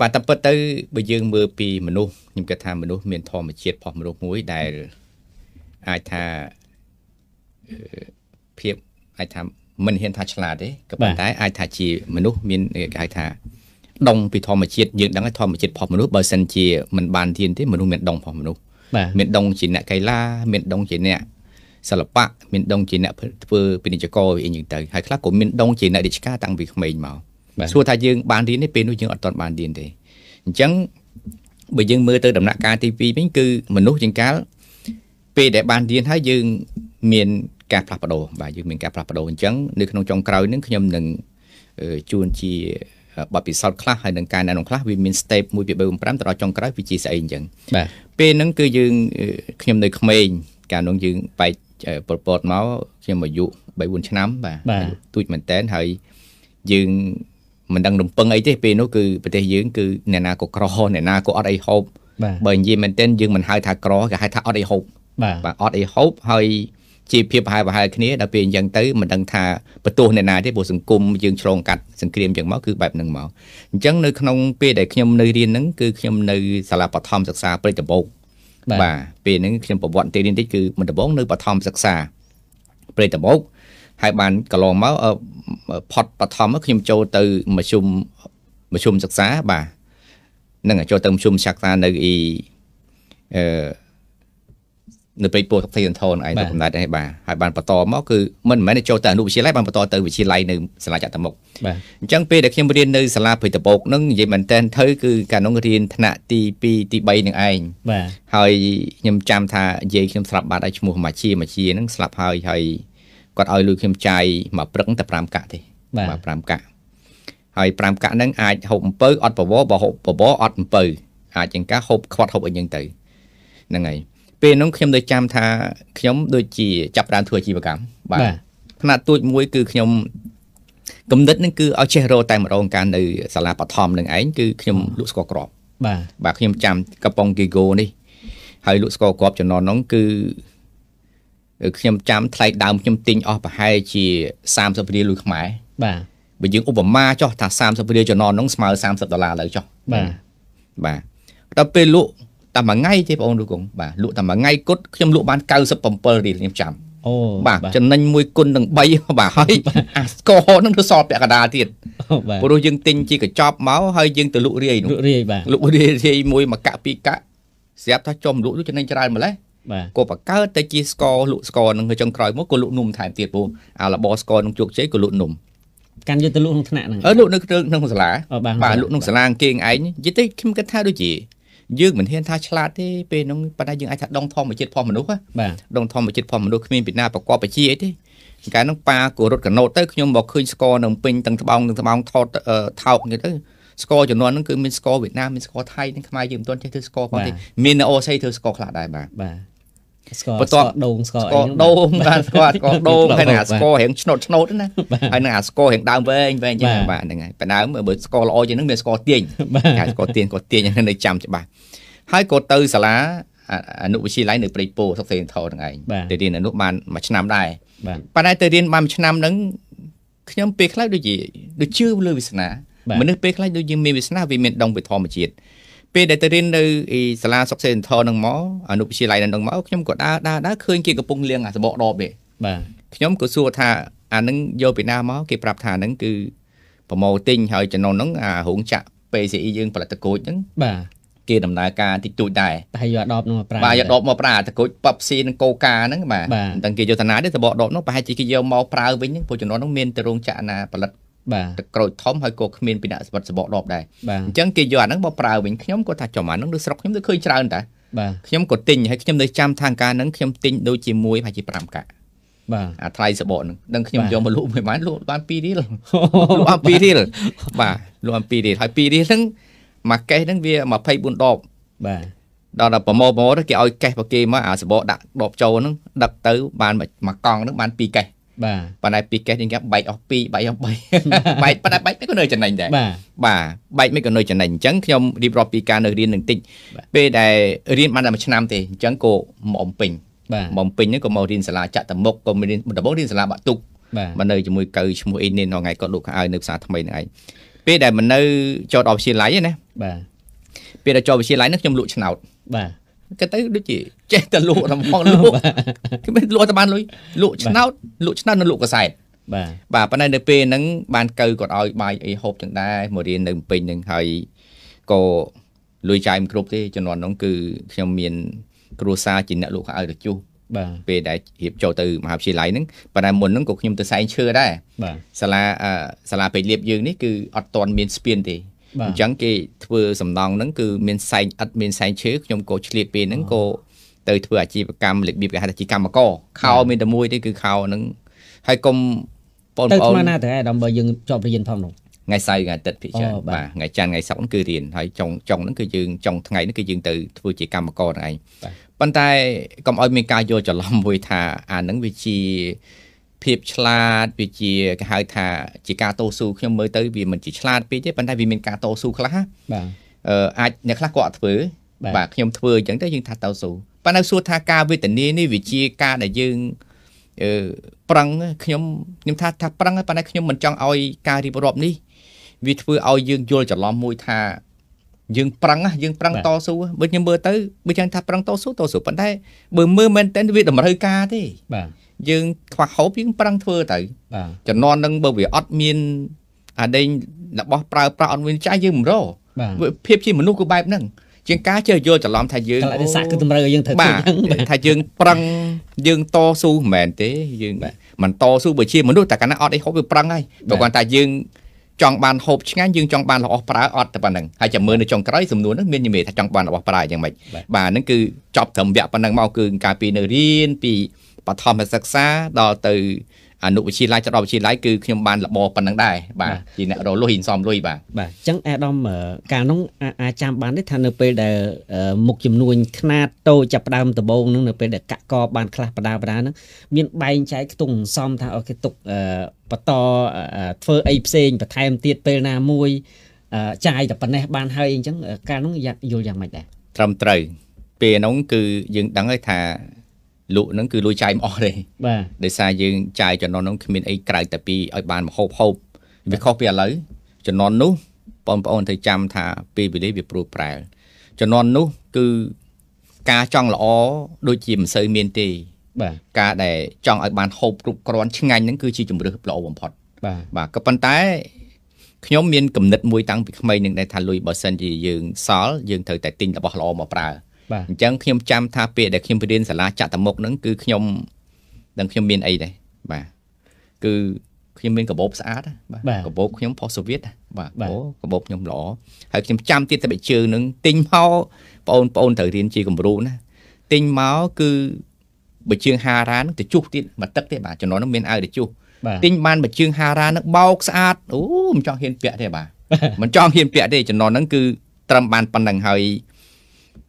បាទតាមពិតទៅបើយើងមើលពីមនុស្សខ្ញុំគិតថាមនុស្សមាន ធម្មជាតិផុសមនុស្សមួយដែលអាចថាភាពអាចថាមិនហ៊ានថាឆ្លាតទេក៏ប៉ុន្តែអាចថាជា មនុស្សមានគេហៅថាដងពីធម្មជាតិយើងដឹងថាធម្មជាតិផុសមនុស្សបើសិនជាមិនបានធានទេមនុស្សមានដងផុសមនុស្សមានដងជាអ្នកកីឡាមានដងជាអ្នកសិល្បៈមានដងជាអ្នកធ្វើពាណិជ្ជករវាអីចឹងទៅហើយខ្លះក៏មានដងជាអ្នករាជការតាំងពីក្មេងមកសួរថាយើងបានរៀនទេពេលនោះយើងអត់ទាន់បានរៀនទេអញ្ចឹងបើយើងមើលទៅដំណាក់កាលទី2វិញគឺមនុស្សជាងកាលពេលដែលបានរៀនហើយយើង មាន ការផ្លាស់ប្ដូរបាទយើងមានការផ្លាស់ប្ដូរអញ្ចឹងនៅក្នុងចុងក្រោយនឹងខ្ញុំនឹងជួនជាបទពិសោធន៍ខ្លះហើយនឹងការណែនាំខ្លះវាមាន step 1 2 3 5ទៅដល់ចុងក្រោយវាជាស្អីអញ្ចឹងបាទពេលហ្នឹងគឺយើងខ្ញុំនៅក្មេងកាលនោះយើងបែកប្រពតមកខ្ញុំអាយុ3 4ឆ្នាំបាទទូចមែនតើហើយយើងមិនដឹងរំពឹងអីទេពេលនោះគឺប្រទេសយើងគឺអ្នកណាក៏ក្រអ្នកណាក៏អត់អីហូបបើនិយាយមែនទែនយើងមិនហៅថាក្រគេហៅថាអត់អីហូបបាទអត់អីហូបហើយ ជាភាពប្រហែលប្រហែលគ្នាដល់ពេលអញ្ចឹងទៅមិនដឹងថាបន្ទោសអ្នកណាទេព្រោះសង្គមយើងឆ្លងកាត់សង្គ្រាមអញ្ចឹងមកគឺបែបហ្នឹងមកអញ្ចឹងនៅក្នុងពេលដែលខ្ញុំនៅរៀនហ្នឹងគឺខ្ញុំនៅសាលាបឋមសិក្សាព្រៃដំបូកបាទពេលហ្នឹងខ្ញុំប្រវត្តិទីរៀនតិចគឺមិនដំបូងនៅបឋមសិក្សាព្រៃដំបូកហើយបានកន្លងមកផុតបឋមខ្ញុំចូលទៅមជ្ឈុំមជ្ឈុំសិក្សាបាទនឹងចូលទៅមជ្ឈុំសិក្សានៅអ៊ីអឺនៅព្រៃពោធិ៍សៀនធនឯងទៅកំណត់ឯងបាទហើយបានបន្តមកគឺមិនមែនចូលទៅអនុវិទ្យាល័យបានបន្តទៅវិទ្យាល័យនៅសាលាចតុមុខបាទអញ្ចឹងពេលដែលខ្ញុំរៀននៅសាលាព្រៃតបោកនឹងនិយាយមែនតើទៅគឺកាលនោះរៀនថ្នាក់ទី2ទី3នឹងឯងបាទហើយខ្ញុំចាំថានិយាយខ្ញុំស្លាប់បាត់ហើយឈ្មោះមាជាមាជានឹងស្លាប់ហើយហើយគាត់ឲ្យលុយខ្ញុំចាយមកព្រឹកតែ5កាក់ទេបាទ5កាក់ហើយ5កាក់ហ្នឹងអាចហូបអំពៅអត់បវរបើហូបបវរអត់អំពៅអាចជាងការហូបខ្វាត់ហូបអីហ្នឹងទៅហ្នឹងហើយពេលហ្នឹងខ្ញុំទៅចាំថា ខ្ញុំ ដូចជា ចាប់ដើមធ្វើអាជីវកម្មបាទផ្នែកទួចមួយ គឺខ្ញុំគំនិតហ្នឹងគឺឲ្យចេះរកតែម្ដងការនៅសាលាបឋមនឹងឯងគឺខ្ញុំលក់ស្ករគ្រាប់បាទបាទខ្ញុំចាំកំប៉ុងគីហ្គោនេះហើយលក់ស្ករគ្រាប់ចំណន់ហ្នឹងគឺខ្ញុំចាំថ្លៃដើមខ្ញុំទិញអស់ប្រហែលជា30រៀលលុយខ្មែរបាទបើយើងឧបមាចោះថា30រៀលចំណងហ្នឹងស្មើ30ដុល្លារលើចោះបាទបាទដល់ពេលលក់តែមួយថ្ងៃទេបងប្អូនលោកគង់បាទលក់តែមួយថ្ងៃគត់ខ្ញុំលក់បាន97រៀលខ្ញុំចាំអូបាទចំណេញមួយគុណនឹង3បាទហើយអាស្ករនឹងទៅសល់ពាក់កណ្ដាលទៀតព្រោះយើងទិញជាកញ្ចប់មកហើយយើងទៅលក់រាយនោះលក់រាយបាទលក់រាយរាយមួយមកកាក់ពីរកាក់ស្រាប់ថាចំលក់នោះចំណេញច្រើនម្ល៉េះក៏បង្កើតទៅជាស្ករលក់ស្ករនឹងចុងក្រោយមកក៏លក់នំថែមទៀតពូអារបបស្ករនឹងជោគជ័យក៏លក់នំកាន់យកទៅលក់ក្នុងថ្នាក់ហ្នឹងអឺលក់នៅក្នុងសាលាបាទលក់ក្នុងសាលាគេឯងនិយាយទៅខ្ញុំគិតថាដូចជាយើងមិនហ៊ានថាឆ្លាតទេពេលហ្នឹងប៉ុន្តែយើងអាចថាដងធម្មជាតិផងមនុស្សបាទដងធម្មជាតិផងមនុស្សគ្មានពីណាប្រកបអាជីអីទេកាលហ្នឹងប៉ាក៏រត់កណូតទៅខ្ញុំមកឃើញស្គរនឹងពេញទាំងត្បោងទាំងត្បោងថតថោកអញ្ចឹងទៅស្គរចំនួនហ្នឹងគឺមានស្គរវៀតណាមមានស្គរថៃនិងខ្មែរយើងមិនទាន់ចេះធ្វើស្គរផងទេមានអូស័យធ្វើស្គរខ្លះដែរបាទបាទស្គរបន្ទាប់ដូងស្គរអីដូងបានស្គរស្គរដូងហើយនឹងអាស្គររៀងឆ្នោតឆ្នោតណាហើយនឹងអាស្គររៀងដើមវែងវែងចឹងបាទហ្នឹងហើយបណ្ដើមបើស្គរល្អជាងហ្នឹងមានស្គរទាញហើយស្គរទាញក៏ទាញនៅចាំច្បាស់ហើយក៏ទៅសាលាអនុវិទ្យាល័យនៅព្រៃពោសុខសេនធរហ្នឹងឯងទៅរៀនអនុបានមួយឆ្នាំដែរប៉ុន្តែទៅរៀនបានមួយឆ្នាំហ្នឹងខ្ញុំពេលខ្លះដូចជាដូចជឿលើវាសនាមនុស្សពេលខ្លះដូចយើងមានវាសនាវាមានដងវិធម្មជាតិពេលដែលទៅរៀននៅសាលាសុកសេនធរនឹងមកអនុវិទ្យាល័យនឹងមកខ្ញុំក៏ដើរដើរដើរឃើញគេកំពុងលៀងអាសបកដបទេបាទខ្ញុំក៏សួរថាអានឹងយកពីណាមកគេប្រាប់ថានឹងគឺប្រម៉ូទិញហើយចំណុចហ្នឹងអារោងចក្រ PCE យើងផលិតតកូចហ្នឹងបាទគេដំណើរការតិចតួចដែរតែយកដបនោះមកប្រើបាទយកដបមកប្រើតកូចប៉ាប់ស៊ីនឹងកូកាហ្នឹងបាទអញ្ចឹងគេយកតាណាទេតបកដបនោះប្រហែលជាគេយកមកប្រើវិញព្រោះចំណុចនោះមានតរោងចក្រណាផលិតទឹកក្រូចធំហើយក៏គ្មានពីអ្នកស្វិតសបកដបដែរអញ្ចឹងគេយកអាហ្នឹងមកប្រើវិញខ្ញុំក៏ថាចំអាហ្នឹងនៅស្រុកខ្ញុំទៅឃើញច្រើនតាបាទខ្ញុំក៏ទិញហើយខ្ញុំនៅចាំທາງការហ្នឹងខ្ញុំទិញដូចជាមួយប្រហែលជា5កាក់បាទអាថ្លៃសបកហ្នឹងដឹងខ្ញុំយកមកលក់មួយម៉ែត្រលក់បាន2រៀលលក់បាន2រៀលបាទលក់បាន2រៀលហើយ2រៀលហ្នឹងមួយកេសហ្នឹងវា24ដបបាទដល់ដល់ប្រម៉ូប្រម៉ូគេឲ្យកេសប្រគេមកអាសបកដាក់ដបចូលហ្នឹងដឹកទៅបានមួយកង់ហ្នឹងបាន2កេសបាទប៉ុន្តែពីកេសនេះគេបែកអស់2បែកអស់3បែកប៉ុន្តែបែកមិនក៏នៅចំណេញដែរបាទបាទបែកមិនក៏នៅចំណេញអញ្ចឹងខ្ញុំរៀបរាប់ពីការនៅរៀននឹងតិចពេលដែលរៀនបានតែមួយឆ្នាំទេអញ្ចឹងក៏មកអំពេញបាទមកអំពេញហ្នឹងក៏មករៀនសាលាចាក់តមុខក៏រៀនដំបូងរៀនសាលាបាក់ទុកមកនៅជាមួយកៅឈ្មោះអេនេនថ្ងៃក៏លោកខៅនៅភាសាថ្មីហ្នឹងឯងពេលដែលមិននៅចូលដល់វិទ្យាល័យណាបាទពេលដែលចូលវិទ្យាល័យហ្នឹងខ្ញុំលក់ឆ្នោតបាទគេទៅដូចជាចេះតែលក់តែមកលក់គេមិនលក់តែបានលុយលក់ឆ្នោតលក់ឆ្នោតនៅលក់កសែតបាទបាទប៉ុន្តែនៅពេលហ្នឹងបានកៅគាត់ឲ្យបាយអីហូបទាំងដែរមករៀននៅពេញហ្នឹងហើយក៏លុយចាយមិនគ្រប់ទេជំនាន់ហ្នឹងគឺខ្ញុំមានគ្រួសារជាអ្នកលក់ខោអាវរជុះបាទពេលដែលរៀបចូលទៅមហាវិទ្យាល័យហ្នឹងប៉ុន្តែមុនហ្នឹងក៏ខ្ញុំទៅសែងឈើដែរបាទសាលាសាលាពេជ្រលៀបយើងនេះគឺអត់តន់មានស្ពានទេអញ្ចឹងគេធ្វើសំណង់ហ្នឹងគឺមានសែងឥតមានសែងឈើខ្ញុំក៏ឆ្លៀតពេលហ្នឹងក៏ទៅធ្វើអាជីវកម្មរបៀបគេហៅថាជាកម្មករខោមានតែមួយទេគឺខោហ្នឹងហើយកុំបងប្អូនទៅថ្មណាទៅឯដល់បើយើងជាប់រៀនផងនោះថ្ងៃសៅរ៍ថ្ងៃអាទិត្យភាគច្រើនបាទថ្ងៃច័ន្ទថ្ងៃសុក្រគឺរៀនហើយចុងចុងហ្នឹងគឺយើងចុងថ្ងៃហ្នឹងគឺយើងទៅធ្វើជាកម្មករហ្នឹងឯងប៉ុន្តែកុំឲ្យមានការយល់ច្រឡំមួយថាអាហ្នឹងវាជាភាពឆ្លាតវាជាគេហៅថាជាការតស៊ូខ្ញុំមើលទៅវាមិនជាឆ្លាតពេកទេប៉ុន្តែវាមានការតស៊ូខ្លះបាទអឺអាចអ្នកខ្លះក៏អត់ធ្វើ បាទខ្ញុំធ្វើអញ្ចឹងទៅយើងថាតស៊ូប៉ុន្តែសួរថាការវេទនានេះវាជាការដែលយើងអឺប្រឹងខ្ញុំខ្ញុំថាថាប្រឹងប៉ុន្តែខ្ញុំមិនចង់ឲ្យការរៀបរាប់នេះវាធ្វើឲ្យយើងយល់ច្រឡំមួយថាយើងប្រឹងយើងប្រឹងតស៊ូបើខ្ញុំមើលទៅបើចឹងថាប្រឹងតស៊ូតស៊ូប៉ុន្តែបើមើលមែនតើវាតម្រូវការទេ បាទយើងខ្វះហូបយើងប្រឹងធ្វើទៅចំនួននឹងបើវាអត់មានអាដេញរបស់ប្រើប្រាស់អត់មាន ចាស់យើងមិនរកភាពជាមនុស្សគឺបែបហ្នឹងជាងការជឿយល់ច្រឡំថាយើងកលៈទេសៈគឺតម្រូវឲ្យយើងត្រូវធ្វើយ៉ាងថាយើងប្រឹងយើងតស៊ូមិនមែនទេយើងមិនតស៊ូបើជាមនុស្សតែកាលណាអត់អីហូបវាប្រឹងហើយបើគាត់ថាយើង ចង់បានហូបឆ្ងាញ់យើងចង់បានរបស់ប្រើអត់តែប៉ុណ្្នឹងហើយចាំមើលនៅចុងក្រោយសំណួរហ្នឹងមាននិយាយថាចង់បានរបស់ប្រើយ៉ាងម៉េចបាទហ្នឹងគឺចប់ត្រឹមវគ្គប៉ុណ្្ណឹងមកគឺការពីនៅរៀនពីបឋមសិក្សាដល់ទៅអនុវិទ្យាល័យដល់វិទ្យាល័យគឺខ្ញុំបានលបប៉ុណ្ណឹងដែរបាទជាអ្នករលុយសំលុយបាទបាទអញ្ចឹងអាដាមកាលនោះអាចចាំបានទេថានៅពេលដែលមុខចំនួនຂະណាតតូចចាប់ផ្ដើមដំបូងហ្នឹងនៅពេលដែលកាក់កបានខ្លះបដាបដាហ្នឹងមានបែងចែកខ្ទង់សំថាឲ្យគេទុកបន្តធ្វើអីផ្សេងបន្ថែមទៀតពេលណាមួយចាយតែប៉ុណ្ណេះបានហើយអញ្ចឹងកាលនោះយល់យ៉ាងម៉េចដែរត្រឹមត្រូវពេលហ្នឹងគឺយើងដឹងហើយថាលក់ហ្នឹងគឺលុយចាយមិនអស់ទេបាទដោយសារយើងចាយចំណន់ហ្នឹងគ្មានអីក្រៅតែពីឲ្យបានមហូបហូបវាខុសពីឥឡូវចំណន់នោះបងប្អូនត្រូវចាំថាពេលវេលាវាព្រួយប្រែលចំណន់នោះ គឺការចង់ល្អដូចជាមិនសូវមានទេបាទការដែលចង់ឲ្យបាន ហូបគ្រប់គ្រាន់ឆ្ងាញ់ហ្នឹងគឺជាជំរើសល្អបំផុត បាទបាទក៏ប៉ុន្តែខ្ញុំមានគំនិតមួយតាំងពីក្មេងនឹងដែលថាលុយបើសិនជាយើងសល់យើងត្រូវតែទិញរបស់ល្អមកប្រើអញ្ចឹងខ្ញុំចាំថាពេលដែលខ្ញុំរៀនសាលាចតុមុខហ្នឹងគឺខ្ញុំនឹងខ្ញុំមានអីដែរបាទគឺខ្ញុំមានកបោបស្អាតបាទកបោបខ្ញុំផុសសូវៀតបាទអូកបោបខ្ញុំល្អហើយខ្ញុំចាំទៀតតែបិជើងនឹងទិញមកបងប្អូនត្រូវរៀនជាគំរូណាទិញមកគឺបិជើង5រ៉ានឹងទៅជុះទៀតមកទឹកទេបាទចំណងនឹងមានអាវទៅជុះទិញបានបិជើង5រ៉ានឹងបោកស្អាតអូមិនចង់ហ៊ានពាក់ទេបាទមិនចង់ហ៊ានពាក់ទេចំណងនឹងគឺត្រឹមបានប៉ុណ្្នឹងហើយ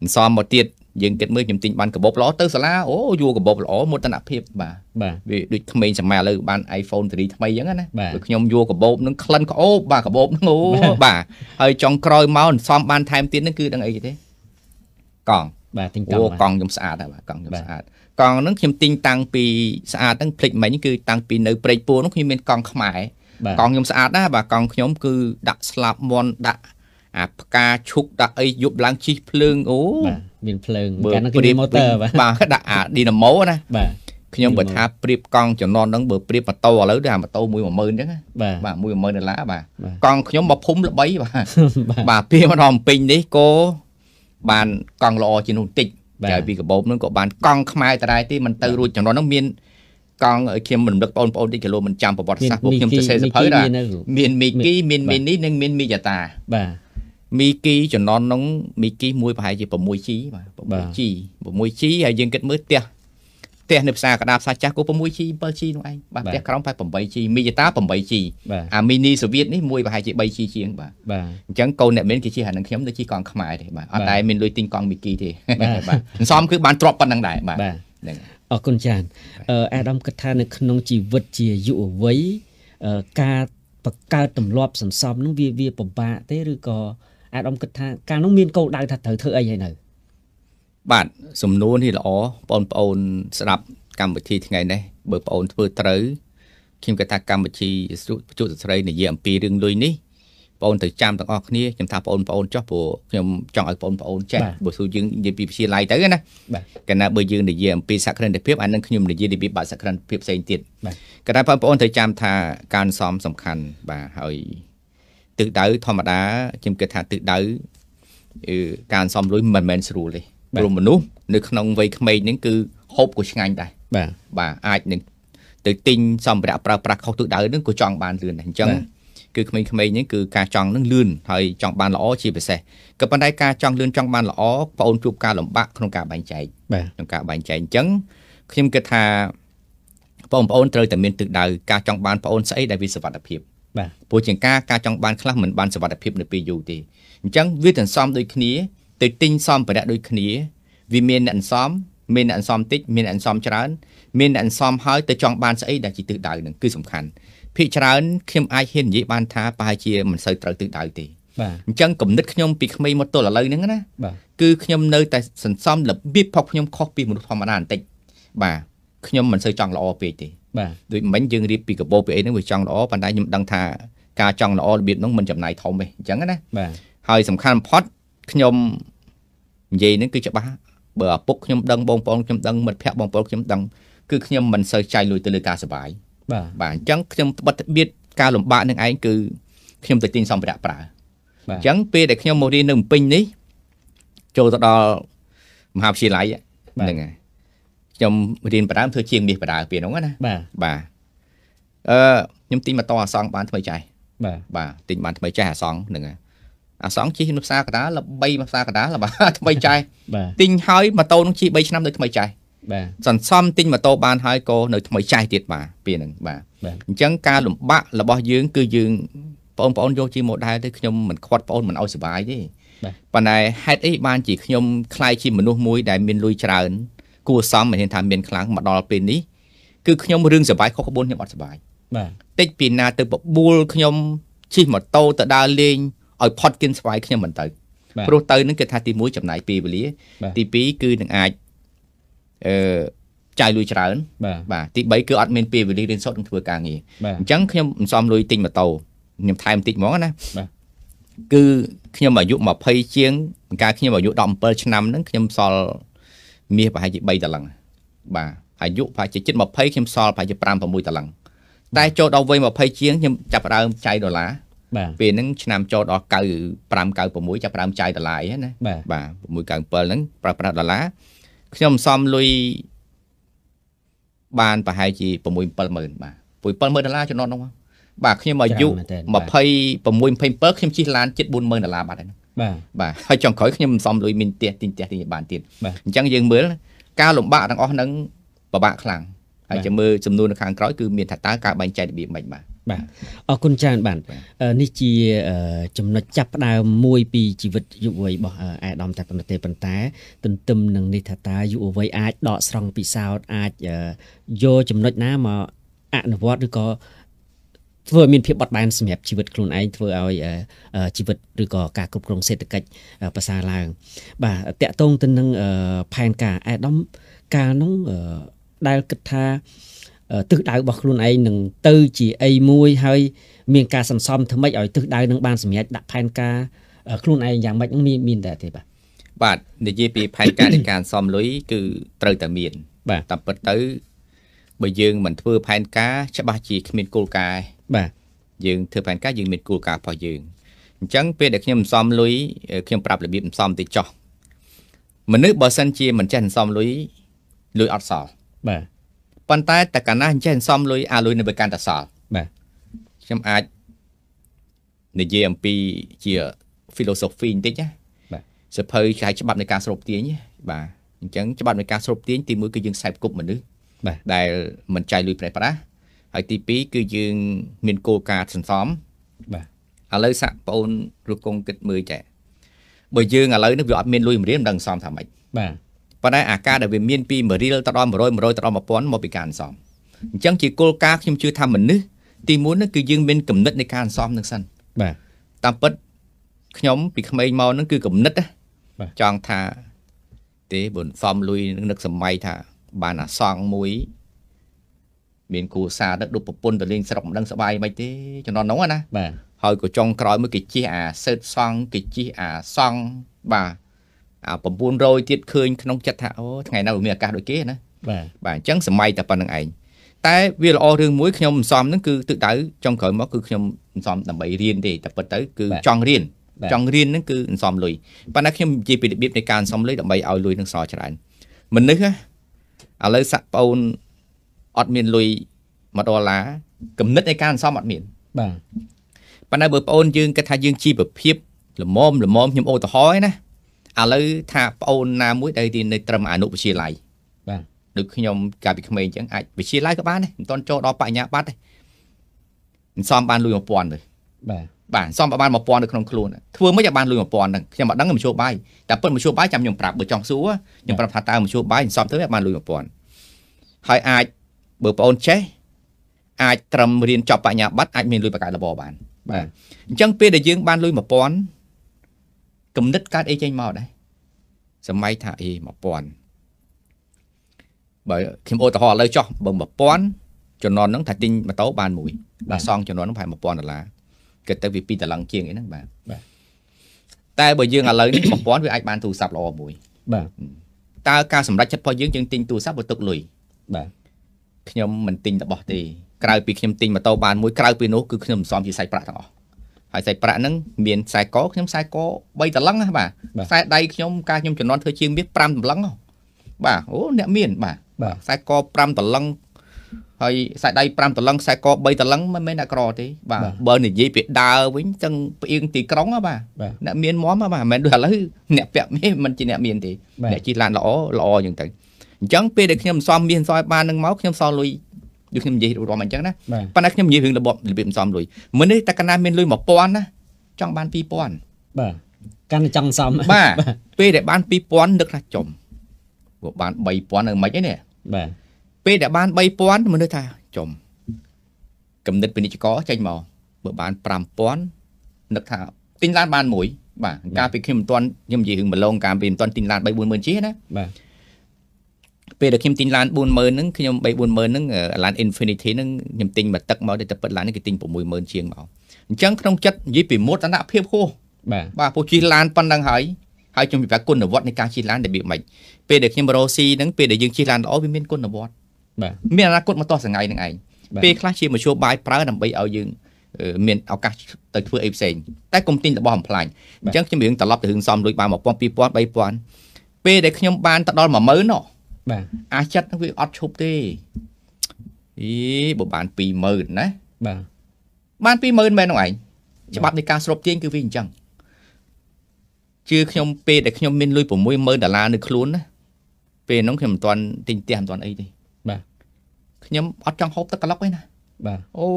សន្សំមកទៀតយើងគិតមើលខ្ញុំទិញបានកាបូបល្អទៅសាលាអូយួរកាបូបល្អមោទនភាពបាទបាទវាដូចក្មេងសម័យឥឡូវបាន iPhone 3ថ្មីអញ្ចឹងណាដូចខ្ញុំយួរកាបូបនឹងក្លិនក្អូបបាទកាបូបហ្នឹងអូបាទហើយចុងក្រោយមកសំបានថែមទៀតហ្នឹងគឺដឹងអីទេកង់បាទទិញកង់អូកង់ខ្ញុំស្អាតហើយបាទកង់ខ្ញុំស្អាតកង់ហ្នឹងខ្ញុំទិញតាំងពីស្អាតហ្នឹងភ្លេចមិញគឺ តាំងពីនៅព្រែកពួរហ្នឹងខ្ញុំមានកង់ខ្មែរកង់ខ្ញុំស្អាតណាបាទកង់ខ្ញុំគឺដាក់ស្លាប់មន់ដាក់អាផ្កាឈុកដាក់អីយប់ឡើងជីភ្លើងអូមានភ្លើងកាលនោះគេម៉ូទ័របាទដាក់អាឌីណាម៉ូណាបាទខ្ញុំបើថាប្រៀបកង់ចំណន់ហ្នឹងបើប្រៀបម៉ូតូឥឡូវទៅអាម៉ូតូ1 10000អញ្ចឹងបាទ1 10000ដុល្លារបាទកង់ខ្ញុំមកភូមិល្បីបាទបាទពីមកដល់ពេញនេះក៏បានកង់ល្អជាងនោះតិចហើយពីកបោបហ្នឹងក៏បានកង់ខ្មែរតរ៉ែទេមិនទៅរួចចំណន់ហ្នឹងមានកង់ឲ្យខ្ញុំរំលឹកបងប្អូនតិចគីឡូមិនចាំប្រវត្តិសាស្ត្រពួកខ្ញុំសរសេរសភៅដែរមានមីគីមានមីនីនិងមានមីយ៉ាតាបាទមីគីចំណន់នោះមីគីមួយប្រហែលជា 6G បាទ 6G 6G ហើយយើងគិតមើលផ្ទះផ្ទះនៅផ្សារកដាផ្សារចាស់ក៏ 6G 7G នោះឯងបាទផ្ទះក្រុងប្រហែល 8G មីយតា 8G អាមីនីសូវៀតនេះមួយប្រហែលជា 3G ជាងបាទបាទអញ្ចឹងកូនអ្នកមានគេជិះហ្នឹងខ្ញុំទៅជិះកង់ខ្មែរទេបាទអត់តែមានលុយទិញកង់មីគីទេបាទសំសំគឺបានទ្របប៉ុណ្្នឹងដែរបាទហ្នឹងអរគុណចានអាដាមគិតថានៅក្នុងជីវិតជាយុវវ័យការបង្កើតទម្លាប់សន្សំនោះវាវាពិបាកទេឬក៏អាដាមគិតថាការនោះមានគោលដៅថាត្រូវធ្វើអីហើយនៅបាទសំណួរនេះល្អបងប្អូន ស្ដាប់កម្មវិធីថ្ងៃនេះបើបងអូនធ្វើត្រូវខ្ញុំគិតថាកម្មវិធីបច្ចុប្បន្នស្រីនិយាយអំពីរឿងលុយនេះបងទៅចាំទាំងអស់គ្នាខ្ញុំថាបងប្អូនចោះព្រោះខ្ញុំចង់ឲ្យបងប្អូនចេះបើស្ូយើងនិយាយពីវិទ្យាល័យទៅណាកាលណាបើយើងនិយាយអំពីសក្តានុភាពអានឹងខ្ញុំនិយាយពីបាត់សក្តានុភាពផ្សេងទៀតកាលណាបងប្អូនត្រូវចាំថាការសំសំខាន់បាទហើយទិសដៅធម្មតាខ្ញុំគិតថាទិសដៅការសំលុយមិនមែនស្រួលទេព្រោះមនុស្សនៅក្នុងវ័យក្មេងហ្នឹងគឺហូបក៏ឆ្ងាញ់ដែរបាទបាទអាចនឹងទៅទិញសម្ភារៈប្រើប្រាស់ខុសទិសដៅហ្នឹងក៏ចង់បានលឿនដែរអញ្ចឹងគឺក្មេងៗហ្នឹងគឺការចង់នឹងលឿនហើយចង់បាន ល្អជាពិសេសក៏ប៉ុន្តែការចង់លឿនចង់បានល្អបងអូនជួបការលំបាកក្នុងការបែងចែកក្នុងការបែងចែកអញ្ចឹងខ្ញុំគិតថាបងប្អូនត្រូវតែមានទិសដៅការចង់បានបងអូនស្អីដែលវាសុវត្ថិភាពបាទព្រោះជាងការការចង់បានខ្លះមិនបានសុវត្ថិភាពនៅពេលយូរទេអញ្ចឹងវាទាំងសមដូចគ្នា ទៅទិញសម្ភារៈដូចគ្នា វាមានអ្នកអន្សមមានអ្នកអន្សមតិចមានអ្នកអន្សមច្រើន មានអ្នកអន្សមហើយទៅចង់បានស្អីដែលជាទិសដៅនឹងគឺសំខាន់ភាគច្រើនខ្ញុំអាចហ៊ាននិយាយបានថាប្រហែលជាមិនសូវត្រូវទិសដៅទេបាទអញ្ចឹងគំនិតខ្ញុំ ពីក្មេងមកទល់ឥឡូវហ្នឹងណាគឺខ្ញុំនៅតែសន្សំរបៀបផុសខ្ញុំ ខុសពីមនុស្សធម្មតាបន្តិចបាទខ្ញុំមិនសូវចង់ល្អពេកទេបាទដូចមិញយើងរៀបពីកបោពីអីហ្នឹងវាចង់ល្អប៉ុន្តែខ្ញុំដឹងថាការចង់ល្អរបៀបហ្នឹងមិនចំណាយធំទេអញ្ចឹងណាបាទហើយសំខាន់បំផុតខ្ញុំនិយាយហ្នឹងគឺច្បាស់បើឪពុកខ្ញុំដឹងបងប្អូនខ្ញុំដឹងមិត្តភ័ក្តិបងប្អូនខ្ញុំដឹងគឺខ្ញុំមិនសូវចាយលុយទៅលើការសុបាយបាទបាទអញ្ចឹងខ្ញុំត្បិតត្បៀតការលំបាកនឹងឯងគឺខ្ញុំទៅទិញសម្ភារៈប្រើអញ្ចឹងពេលដែលខ្ញុំមករៀននៅភ្នំពេញនេះចូលទៅដល់មហាវិទ្យាល័យហ្នឹងហើយខ្ញុំរៀនបដើមធ្វើជាងមាសបដើពេលហ្នឹងណាបាទបាទអឺខ្ញុំទិញម៉ូតូអាសងបានថ្មីចាស់បាទបាទទិញបានថ្មីចាស់អាសងហ្នឹងអាសងជិះនៅផ្សារកដាលល្បីមកផ្សារកដាលល្បីថ្មីចាស់ទិញហើយម៉ូតូនឹងជិះ3ឆ្នាំនៅថ្មីចាស់បាទសន្សំទិញម៉ូតូបានហើយក៏នៅថ្មីចាស់ទៀតបាទពេលហ្នឹងបាទអញ្ចឹងការលំបាករបស់យើងគឺយើងបងប្អូនយកជា model ទៅខ្ញុំមិនខ្វាត់បងប្អូនមិនឲ្យសុបាយទេប៉ុន្តែហេតុអីបានជាខ្ញុំខ្លាយជាមនុស្សមួយដែលមានលុយច្រើនគួរសមមានថាមានខ្លាំងមកដល់ពេលនេះគឺខ្ញុំរឿងសុបាយខុសក្បួនខ្ញុំអត់សុបាយបាទតិចពីណាទៅបបួលខ្ញុំជិះម៉ូតូទៅដើរលេងឲ្យ ផត់គិនស្វាយខ្ញុំមិនទៅព្រោះទៅនឹងគេថាទី1ចំណាយពេលវេលា ទី2គឺនឹងអាចអឺចាយលុយច្រើនបាទទី3គឺអត់មានពេលវេលារៀនសូត្រនិងធ្វើការងារអញ្ចឹងខ្ញុំមិនសមលុយទិញម៉ូតូខ្ញុំថែមបន្តិចហ្មងណាគឺខ្ញុំអាយុ20ជាង កាលខ្ញុំអាយុ17ឆ្នាំហ្នឹងខ្ញុំសល់មាសប្រហែលជា3ដុល្លារបាទអាយុប្រហែលជាជិត20ខ្ញុំសល់ប្រហែលជា5 6ដុល្លារតែចូលដល់វ័យ20ជាងខ្ញុំចាប់ដើមចាយដុល្លារបាទពេលហ្នឹងឆ្នាំចូលដល់95 96ចាប់ដើមចាយដុល្លារអីណាបាទ697ហ្នឹងប្រើប្រាស់ដុល្លារខ្ញុំសំលុយបានប្រហែលជា6 70000បាទ67000ដុល្លារចំណត់ហ្នឹងបាទខ្ញុំអាយុ26 27ខ្ញុំជិះឡានជិត40000ដុល្លារបាត់ហើយបាទបាទហើយចុងក្រោយខ្ញុំមិនសមលុយមានផ្ទះទិញផ្ទះទិញបានទៀតអញ្ចឹងយើងមើល ការលំបាកទាំងអស់ហ្នឹងពិបាកខ្លាំងហើយចាំមើលចំនួននៅខាងក្រោយគឺមានថាតើការបែងចែករបៀបម៉េចបាទបាទអរគុណច្រើនបាទនេះជាចំណុចចាប់ផ្ដើមមួយពីជីវិតយុវវ័យរបស់អាដាមតែប៉ុណ្ណោះទេប៉ុន្តែទន្ទឹមនឹងនេះថាតើយុវវ័យអាចដកស្រង់ពិសោធន៍អាចយកចំណុចណាមកអនុវត្តឬក៏ធ្វើឲ្យមានភាពបត់បែនសម្រាប់ជីវិតខ្លួនឯងធ្វើឲ្យជីវិតឬក៏ការគ្រប់គ្រងសេដ្ឋកិច្ចប្រសើរឡើងបាទតកតងទៅនឹងផែនការអេដាមកាលនោះដែលគិតថាទិសដៅរបស់ខ្លួនឯងនឹងទៅជាអីមួយហើយ មានការសន្សំថ្មីឲ្យទិសដៅនឹងបានសម្រេចដាក់ផែនការខ្លួនឯងយ៉ាងម៉េចមានមានតែទេបាទបាទនិយាយពីផែនការនៃការសំលុយគឺត្រូវតែមានបាទតាមពិតទៅបើយើងមិនធ្វើផែនការច្បាស់ជាគ្មានគោលការណ៍បាទយើងធ្វើផែនការយើងមានគោលការណ៍របស់យើងអញ្ចឹងពេលដែលខ្ញុំសំលុយខ្ញុំប្រាប់របៀបសំតិចចោះមនុស្សបើសិនជាមិនចេះសំលុយលុយអត់សល់បាទប៉ុន្តែតកាលណាចេះសំលុយអាលុយនៅពេលកាន់តែសល់បាទខ្ញុំអាចនិយាយអំពីជា philosophy បន្តិចណាបាទសភៅឆាយច្បាប់នៃការស្រូបទាញបាទអញ្ចឹងច្បាប់នៃការស្រូបទាញទីមួយគឺយើងខ្សែគប់មនុស្សបាទដែលមិនចាយលុយប្រេះប្រាស់ហើយទី2គឺយើងមានគោលការណ៍សន្សំបាទឥឡូវសាក់ប្អូនលោកកុងគិតមើលចាបើយើងឥឡូវនេះវាអត់មានលុយម្រាមដឹងសន្សំថាម៉េចបាទប៉ុន្តែអាការដែលវាមានពី1រៀលទៅដល់100 100ទៅដល់1000មកពីការសន្សំអញ្ចឹងជាគោលការណ៍ខ្ញុំជឿថាមនុស្សទីមួយនោះគឺយើងមានគំនិតនៃការសន្សំនឹងសិនបាទតាមពិតខ្ញុំពីក្មេងមកហ្នឹងគឺគំនិតចង់ថា ទេបើសំលុយនឹកសម័យថា បានអាសង់មួយមានគ្រួសារទៅដុបប្រពន្ធទៅលេងស្រុកមិនដឹងស្បាយមិនទេជំនាន់នោះណាបាទហើយក៏ចុងក្រោយមកគេជិះអាសេតសង់គេជិះអាសង់បាទអា900ទៀតឃើញក្នុងចិត្តថាអូថ្ងៃណាមានឱកាសដូចគេណាបាទបាទអញ្ចឹងសម័យតែប៉ុណ្្នឹងឯងតែវាល្អរឿងមួយខ្ញុំមិនសមហ្នឹងគឺទឹកដៅចុងក្រោយមកគឺខ្ញុំមិនសមដើម្បីរៀនទេតែពិតទៅគឺចង់រៀនចង់រៀនហ្នឹងគឺមិនសមលុយប៉ុន្តែខ្ញុំនិយាយពីរបៀបនៃការសំលុយដើម្បីឲ្យលុយនឹងសច្រើនមនុស្សឥឡូវសាក់ប្អូនអត់មានលុយ1ដុល្លារគំនិតនៃការសន្សំអត់មានបាទប៉ុន្តែបើប្អូនយើងគិតថាយើងជីវភាពល្មមល្មមខ្ញុំឧទាហរណ៍ឯណាឥឡូវថាប្អូនណាមួយដែលទីនៅត្រឹមអនុវិទ្យាល័យបាទដូចខ្ញុំកាលពីក្មេងអញ្ចឹងអាចវិទ្យាល័យក៏បានដែរមិនទាន់ចូលដល់បញ្ញាបត្រទេមិនសមបានលុយ1000ទេបាទបាទសមប្រហែល1000នៅក្នុងខ្លួនធ្វើមិនឲ្យបានលុយ1000ហ្នឹងខ្ញុំមិនដឹងមជ្ឈបាយតែពិតមជ្ឈបាយចាំខ្ញុំប្រាប់បើចង់សួរខ្ញុំប្រាប់ថាតើមជ្ឈបាយសមទៅបានលុយ1000ហើយអាចបើប្អូនចេះអាចត្រឹមរៀនចប់បញ្ញាបត្រអាចមានលុយបកាយរបរបានបាទអញ្ចឹងពេលដែលយើងបានលុយ1000គំនិតកើតអីចេញមកដែរសម័យថាអេ1000បើខ្ញុំឧទាហរណ៍ឥឡូវចោះបើ1000ចំនួនហ្នឹងថាទិញម៉ូតូបានមួយបាទសងចំនួនហ្នឹងប្រហែល1000ដុល្លារគិតទៅវា2ដុល្លារជាងអីហ្នឹងបាទតែបើយើងឥឡូវនេះ1000វាអាចបានទូរស័ព្ទល្អមួយបាទតើការសម្រេចចិត្តរបស់យើងយើងទិញទូរស័ព្ទបើទុកលុយបាទខ្ញុំមិនទិញរបស់ទេក្រៅពីខ្ញុំទិញម៉ូតូបានមួយក្រៅពីនោះគឺខ្ញុំមិនសមជាសាច់ប្រាក់ទាំងអស់ហើយសាច់ប្រាក់ហ្នឹងមានខ្សែកខ្ញុំខ្សែក3តលឹងណាបាទខ្សែដៃខ្ញុំការខ្ញុំចំនួនធ្វើជាងមាស5តលឹងបាទអូអ្នកមានបាទខ្សែក5តលឹងហើយខ្សែដៃ5តលឹងខ្សែក3តលឹងមិនមែនអ្នកក្រទេបាទបើនិយាយពីដើរវិញចឹងផ្អៀងទីក្រុងណាបាទអ្នកមានមមបាទមិនមែនដូចឥឡូវអ្នកពាក់មាសមិនជាអ្នកមានទេអ្នកជិះឡានល្អល្អចឹងទៅអញ្ចឹងពេលដែលខ្ញុំសំមាសសយបាននឹងមកខ្ញុំសល់លុយដូចខ្ញុំនិយាយរួមអញ្ចឹងណាប៉ុន្តែខ្ញុំនិយាយរឿងរបបរបៀបសំលុយមនុស្សតែកណាមានលុយ1000ណាចង់បាន2000បាទកាន់ចង់សំបាទពេលដែលបាន2000នឹកថាចំព្រោះបាន3000នៅមិនអីនេះបាទពេលដែលបាន3000មនុស្សថាចំកំណត់ពាណិជ្ជករចេញមកបើបាន5000នឹកថាទិញឡានបានមួយបាទកាលពីខ្ញុំមិនទាន់ខ្ញុំនិយាយរឿងម្លងកាលពីមិនទាន់ទិញឡាន3 40000ជាណាបាទពេលដែលខ្ញុំទិញឡាន40000ហ្នឹងខ្ញុំ3 40000ហ្នឹងឡាន Infinity ហ្នឹងខ្ញុំទិញមកទឹកមកតែពិតឡាននេះគេទិញ60000ជាងមកអញ្ចឹងក្នុងចិត្តនិយាយពីមោទនភាពហោះបាទបាទពោះជិះឡានប៉ុណ្ណឹងហើយហើយខ្ញុំពិបាកគុណវត្តនៃការជិះឡានដែលវាមិនពេលដែលខ្ញុំរស់ស៊ីហ្នឹងពេលដែលយើងជិះឡានល្អវាមានគុណវត្តបាទមានអនាគតមកតោះសង្ហៃនឹងឯងពេលខ្លះជាមធ្យោបាយប្រើដើម្បីឲ្យយើងមានឱកាសទៅធ្វើអីផ្សេងតែកុំទិញរបស់បំផ្លាញអញ្ចឹងខ្ញុំរៀងត្រឡប់ទៅរឿងសំលុយបាន1000 2000 3000ពេលដែលខ្ញុំបានទៅដល់10000ណោះបាទអាចិតហ្នឹងវាអត់ឈប់ទេអីបើបាន20000ណាបាទបាន20000មែនហ្នឹងឯងច្បាប់នៃការស្រូបទាញគឺវាអញ្ចឹងជឿខ្ញុំពេលដែលខ្ញុំមានលុយ60000ដុល្លារនៅខ្លួនណាពេលហ្នឹងខ្ញុំមិនទាន់ទិញផ្ទះមិនទាន់អីទេបាទខ្ញុំអត់ចង់ហូបទឹកកន្លុកទេណាបាទអូ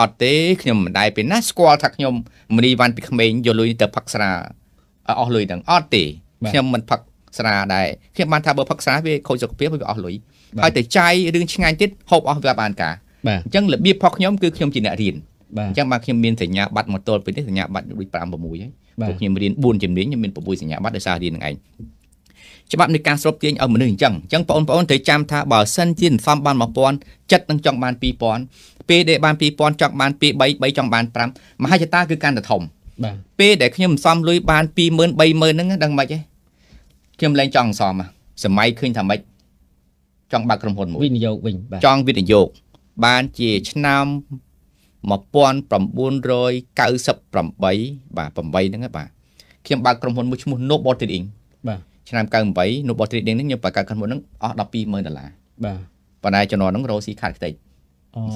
អត់ទេខ្ញុំមិនដែរពេលណាស្គាល់ថាខ្ញុំមនីវ៉ាន់ពីក្មេងយកលុយទៅផឹកស្រាអស់លុយទាំងអត់ទេខ្ញុំមិនផឹកស្រាដែរខ្ញុំបានថាបើផឹកស្រាវាខូចសុខភាពវាអស់លុយហើយតែចាយរឿងឆ្ងាញ់ទៀតហូបអស់វាបានការអញ្ចឹងរបៀបផឹកខ្ញុំគឺខ្ញុំជាអ្នករៀនអញ្ចឹងបាទខ្ញុំមានសញ្ញាបត្រមកទល់ពេលនេះសញ្ញាបត្រដូច5 6ហើយពួកខ្ញុំរៀន4ជំនាញខ្ញុំមាន6សញ្ញាបត្រដោយសាររៀននឹងឯងច្បាប់នៃការស្រូបទាញឲ្យមនុស្សអញ្ចឹងអញ្ចឹងបងប្អូនត្រូវចាំថាបើសិនជាសន្សំបាន1000ចិត្តនឹងចង់បាន2000ពេលដែលបាន2000ចង់បាន2 3 3ចង់បាន5មហិច្ឆតាគឺកាន់តែធំពេលដែលខ្ញុំសន្សំលុយបាន20000 30000ហ្នឹងដឹងមិនខ្មិចទេខ្ញុំលែងចង់អសមសម័យឃើញថាម៉េចចង់បើកក្រុមហ៊ុនមួយវិនិយោគវិញបាទចង់វិនិយោគបានជាឆ្នាំ1998បាទ8ហ្នឹងបាទខ្ញុំបើកក្រុមហ៊ុនមួយឈ្មោះ Noble Trading បាទឆ្នាំ98 Noble Trading ហ្នឹងខ្ញុំបើកក្រុមហ៊ុនហ្នឹងអស់120000ដុល្លារបាទប៉ុន្តែជំនាន់ហ្នឹងរោស៊ីខាត់ខ្ទេច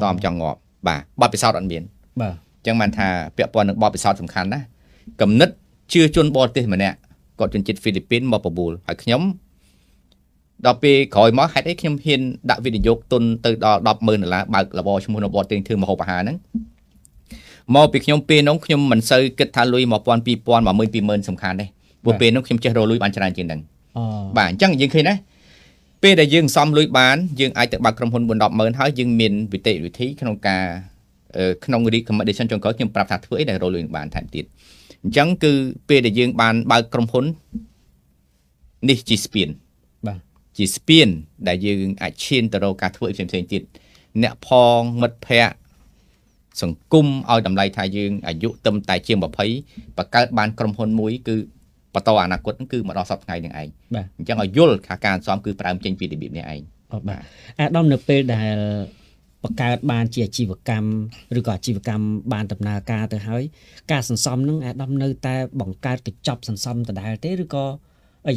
សំចង់ងាប់បាទបទពិសោធន៍អត់មានបាទអញ្ចឹងបានថាពាក់ព័ន្ធនឹងបទពិសោធន៍សំខាន់ណាកំណត់ជឿជនបរទេសម្នាក់គាត់ជនជាតិហ្វីលីពីនមកបបួលហើយខ្ញុំដល់ពេលក្រោយមកហេតុអីខ្ញុំហ៊ានដាក់វិនិយោគទុនទៅដល់100000ដុល្លារបើករបរឈ្មោះរបរទាញធ្វើម្ហូបអាហារហ្នឹងមកពីខ្ញុំពេលនោះខ្ញុំមិនសូវគិតថាលុយ1000 2000 12000 20000សំខាន់ទេព្រោះពេលនោះខ្ញុំចេះរកលុយបានច្រើនជាងហ្នឹងបាទអញ្ចឹងយើងឃើញណាពេលដែលយើងសំលុយបានយើងអាចទៅបើកក្រុមហ៊ុន4 100000ហើយយើងមានវិធីវិធីក្នុងការក្នុង recommendation ចុងក្រោយខ្ញុំប្រាប់ថាធ្វើអីដែលរកលុយបានថែមទៀតអឺអញ្ចឹងគឺពេលដែលយើងបានបើកក្រុមហ៊ុននេះជាស្ពានបាទជាស្ពានដែលយើង អាចឈានទៅរកការធ្វើផ្សេងផ្សេងទៀតអ្នកផងមិត្តភ័ក្តិសង្គមឲ្យតម្លៃថាយើងអាយុត្រឹមតែជាង20បង្កើតបានក្រុមហ៊ុនមួយគឺបន្តអនាគតគឺមកដល់សប្តាហ៍ថ្ងៃនឹងឯងអញ្ចឹងឲ្យយល់ថាការអន្សំគឺប្រើមចេញពីរបៀបនេះឯងបាទអាដាមនៅពេលដែលបង្កើតបានជាអាជីវកម្មឬក៏អាជីវកម្មបានដំណើរការទៅហើយការសន្សំនឹងអាដាមនៅតែបង្កើតកញ្ចប់សន្សំដដែលទេឬក៏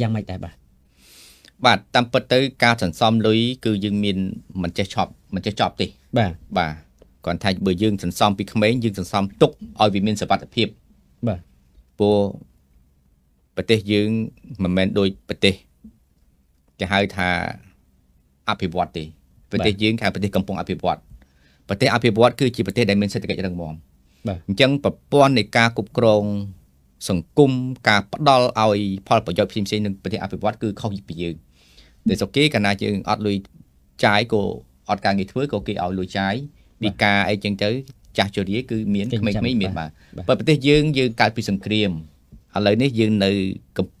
យ៉ាងម៉េចដែរបាទបាទតាមពិតទៅការសន្សំលុយគឺយើងមាន មិនចេះឈប់មិនចេះចប់ទេបាទបាទគាត់ថាបើយើងសន្សំពីក្មេងយើងសន្សំទុកឲ្យវាមានសុវត្ថិភាពបាទព្រោះប្រទេសយើងមិនមែនដូចប្រទេសគេហៅថាអភិវឌ្ឍទេប្រទេសយើងខាងប្រទេសកំពុងអភិវឌ្ឍប្រទេសអភិវឌ្ឍគឺជាប្រទេសដែលមានសេដ្ឋកិច្ចរឹងមាំបាទអញ្ចឹងប្រព័ន្ធនៃការគ្រប់គ្រងសង្គមការផ្ដល់ឲ្យផលប្រយោជន៍ផ្សេងៗនឹងប្រទេសអភិវឌ្ឍគឺខុសពីយើងតែសុគេកាលណាយើងអត់លុយចាយក៏អត់ការងារធ្វើក៏គេឲ្យលុយចាយពីការអីចឹងទៅចាស់ជរាគឺមានក្មេងៗមានបាទប្រទេសយើងយើងកើតពីសង្គ្រាមឥឡូវនេះយើងនៅ